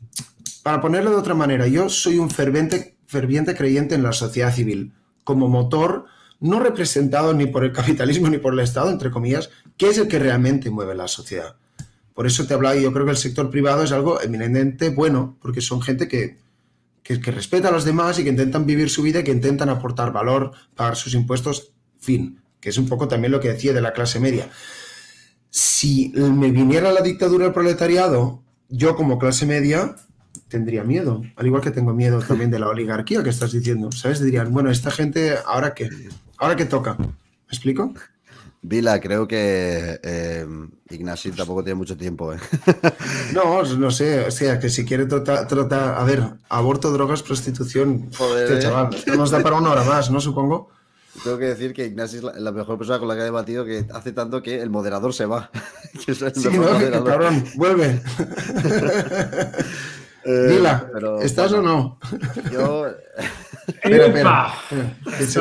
para ponerlo de otra manera, yo soy un ferviente, ferviente creyente en la sociedad civil como motor no representado ni por el capitalismo ni por el Estado, entre comillas, que es el que realmente mueve la sociedad. Por eso te hablaba, yo creo que el sector privado es algo eminentemente bueno, porque son gente que, que, que, respeta a los demás y que intentan vivir su vida y que intentan aportar valor, pagar sus impuestos, fin, que es un poco también lo que decía de la clase media. Si me viniera la dictadura del proletariado, yo como clase media tendría miedo, al igual que tengo miedo también de la oligarquía que estás diciendo, ¿sabes? Dirían, bueno, esta gente, ¿ahora qué? ¿Ahora qué toca? ¿Me explico? Vila, creo que eh, Ignacio tampoco tiene mucho tiempo. ¿eh? No, no sé, o sea, que si quiere tratar, trata, a ver, aborto, drogas, prostitución, Joder, este eh. chaval, nos da para una hora más, ¿no? Supongo. Tengo que decir que Ignacio es la, mejor persona con la que he debatido que hace tanto que el moderador se va. que es el sí, no, cabrón, vuelve. Vila, eh, ¿estás o no? Yo. espera, se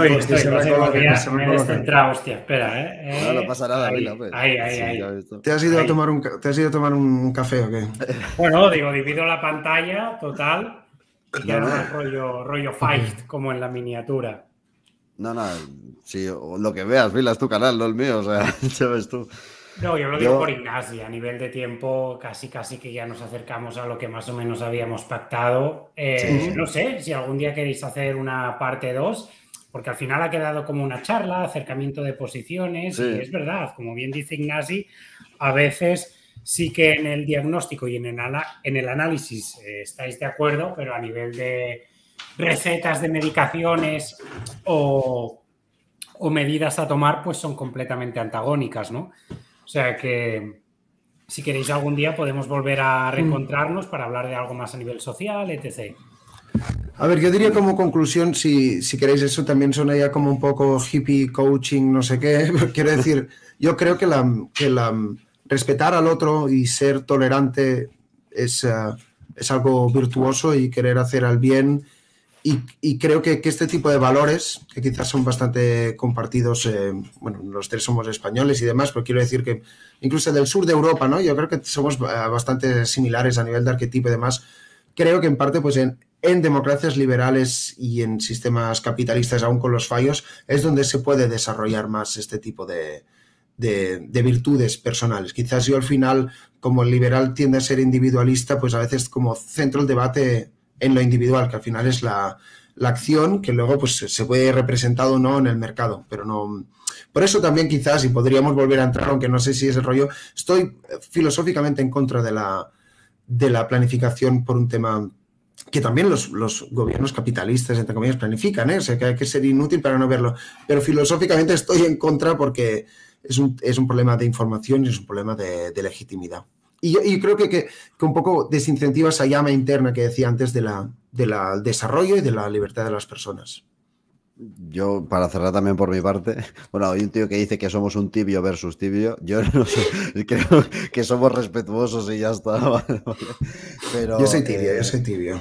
me he descentrado, hostia, espera, eh, ¿eh? No, no pasa nada, Vila. pues. Ahí, ahí, ahí. ¿Te has, ido A tomar un, ¿Te has ido a tomar un café o qué? Bueno, digo, divido la pantalla total y ya no, rollo, rollo fight como en la miniatura. No, no, sí, lo que veas, Vila, es tu canal, no el mío, o sea, se ves tú. No, yo lo digo por Ignacio, a nivel de tiempo casi casi que ya nos acercamos a lo que más o menos habíamos pactado. Eh, no sé, si algún día queréis hacer una parte 2, porque al final ha quedado como una charla, acercamiento de posiciones, y es verdad, como bien dice Ignacio, a veces sí que en el diagnóstico y en el, ana en el análisis eh, estáis de acuerdo, pero a nivel de recetas de medicaciones o o medidas a tomar pues son completamente antagónicas, ¿no? O sea que si queréis algún día podemos volver a mm. reencontrarnos para hablar de algo más a nivel social, etc. A ver, yo diría como conclusión, si, si queréis eso, también suena ya como un poco hippie, coaching, no sé qué. Quiero decir, yo creo que, la, que la, respetar al otro y ser tolerante es, eh, es algo virtuoso y querer hacer al bien y, creo que, este tipo de valores, que quizás son bastante compartidos, eh, bueno, los tres somos españoles y demás, pero quiero decir que incluso del sur de Europa, ¿no? Yo creo que somos eh, bastante similares a nivel de arquetipo y demás. Creo que en parte, pues en, en democracias liberales y en sistemas capitalistas, aún con los fallos, es donde se puede desarrollar más este tipo de, de, de, virtudes personales. Quizás yo al final, como el liberal tiende a ser individualista, pues a veces como centro el debate en lo individual, que al final es la, la acción que luego pues, se puede representar o no en el mercado, pero no... Por eso también quizás, y podríamos volver a entrar, aunque no sé si es el rollo, estoy eh, filosóficamente en contra de la, de la planificación por un tema que también los, los, gobiernos capitalistas, entre comillas, planifican, ¿eh? o sea, que hay que ser inútil para no verlo, pero filosóficamente estoy en contra porque es un, es un problema de información y es un problema de legitimidad. Y, creo que, que, un poco desincentiva esa llama interna que decía antes del la, de la desarrollo y de la libertad de las personas. Yo, para cerrar también por mi parte, bueno, hay un tío que dice que somos un tibio versus tibio. Yo no sé, creo que somos respetuosos y ya está. Pero, yo soy tibio, yo eh, soy tibio.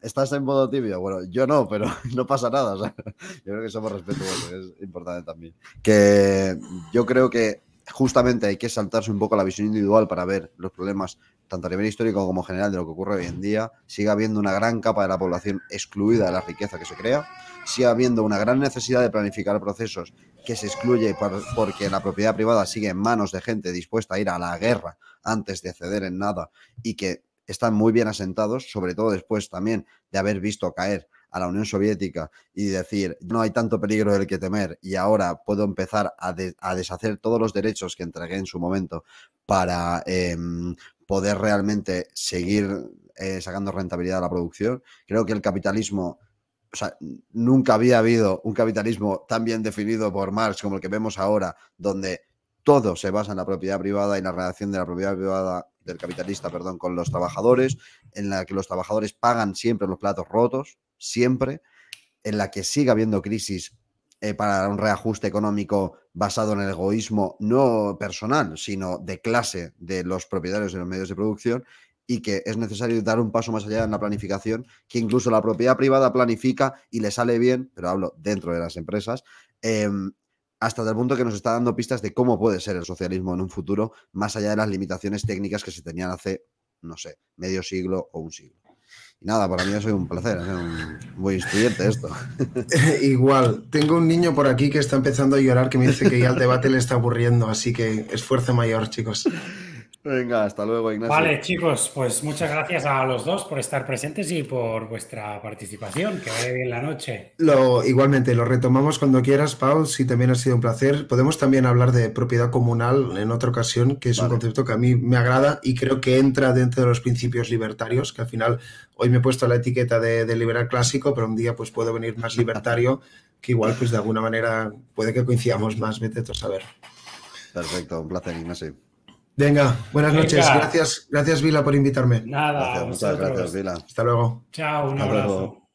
¿Estás en modo tibio? Bueno, yo no, pero no pasa nada. yo creo que somos respetuosos, es importante también. Que yo creo que justamente hay que saltarse un poco la visión individual para ver los problemas, tanto a nivel histórico como general, de lo que ocurre hoy en día. Sigue habiendo una gran capa de la población excluida de la riqueza que se crea. Sigue habiendo una gran necesidad de planificar procesos que se excluye porque la propiedad privada sigue en manos de gente dispuesta a ir a la guerra antes de ceder en nada y que están muy bien asentados, sobre todo después también de haber visto caer a la Unión Soviética y decir, no hay tanto peligro del que temer y ahora puedo empezar a, deshacer todos los derechos que entregué en su momento para em, poder realmente seguir eh, sacando rentabilidad a la producción. Creo que el capitalismo o sea, nunca había habido un capitalismo tan bien definido por Marx como el que vemos ahora, donde todo se basa en la propiedad privada y la relación de la propiedad privada del capitalista, perdón, con los trabajadores, en la que los trabajadores pagan siempre los platos rotos, siempre, en la que siga habiendo crisis eh, para un reajuste económico basado en el egoísmo no personal, sino de clase de los propietarios de los medios de producción y que es necesario dar un paso más allá en la planificación, que incluso la propiedad privada planifica y le sale bien, pero hablo dentro de las empresas, em, hasta el punto que nos está dando pistas de cómo puede ser el socialismo en un futuro, más allá de las limitaciones técnicas que se tenían hace, no sé, medio siglo o un siglo nada, para mí soy un placer, es un buen estudiante esto. Igual, tengo un niño por aquí que está empezando a llorar que me dice que ya el debate le está aburriendo, así que esfuerzo mayor, chicos. Venga, hasta luego, Ignacio. Vale, chicos, pues muchas gracias a los dos por estar presentes y por vuestra participación. Que vaya bien la noche. Lo, igualmente, lo retomamos cuando quieras, Paul. Sí, también ha sido un placer. Podemos también hablar de propiedad comunal en otra ocasión, que es un concepto que a mí me agrada y creo que entra dentro de los principios libertarios, que al final hoy me he puesto la etiqueta de, liberal clásico, pero un día pues puedo venir más libertario, que igual pues de alguna manera puede que coincidamos más, vete tú a saber. Perfecto, un placer, Ignacio. Venga, buenas noches. Gracias, gracias Vila por invitarme. Nada. Gracias, muchas gracias Vila. Hasta luego. Chao, un abrazo.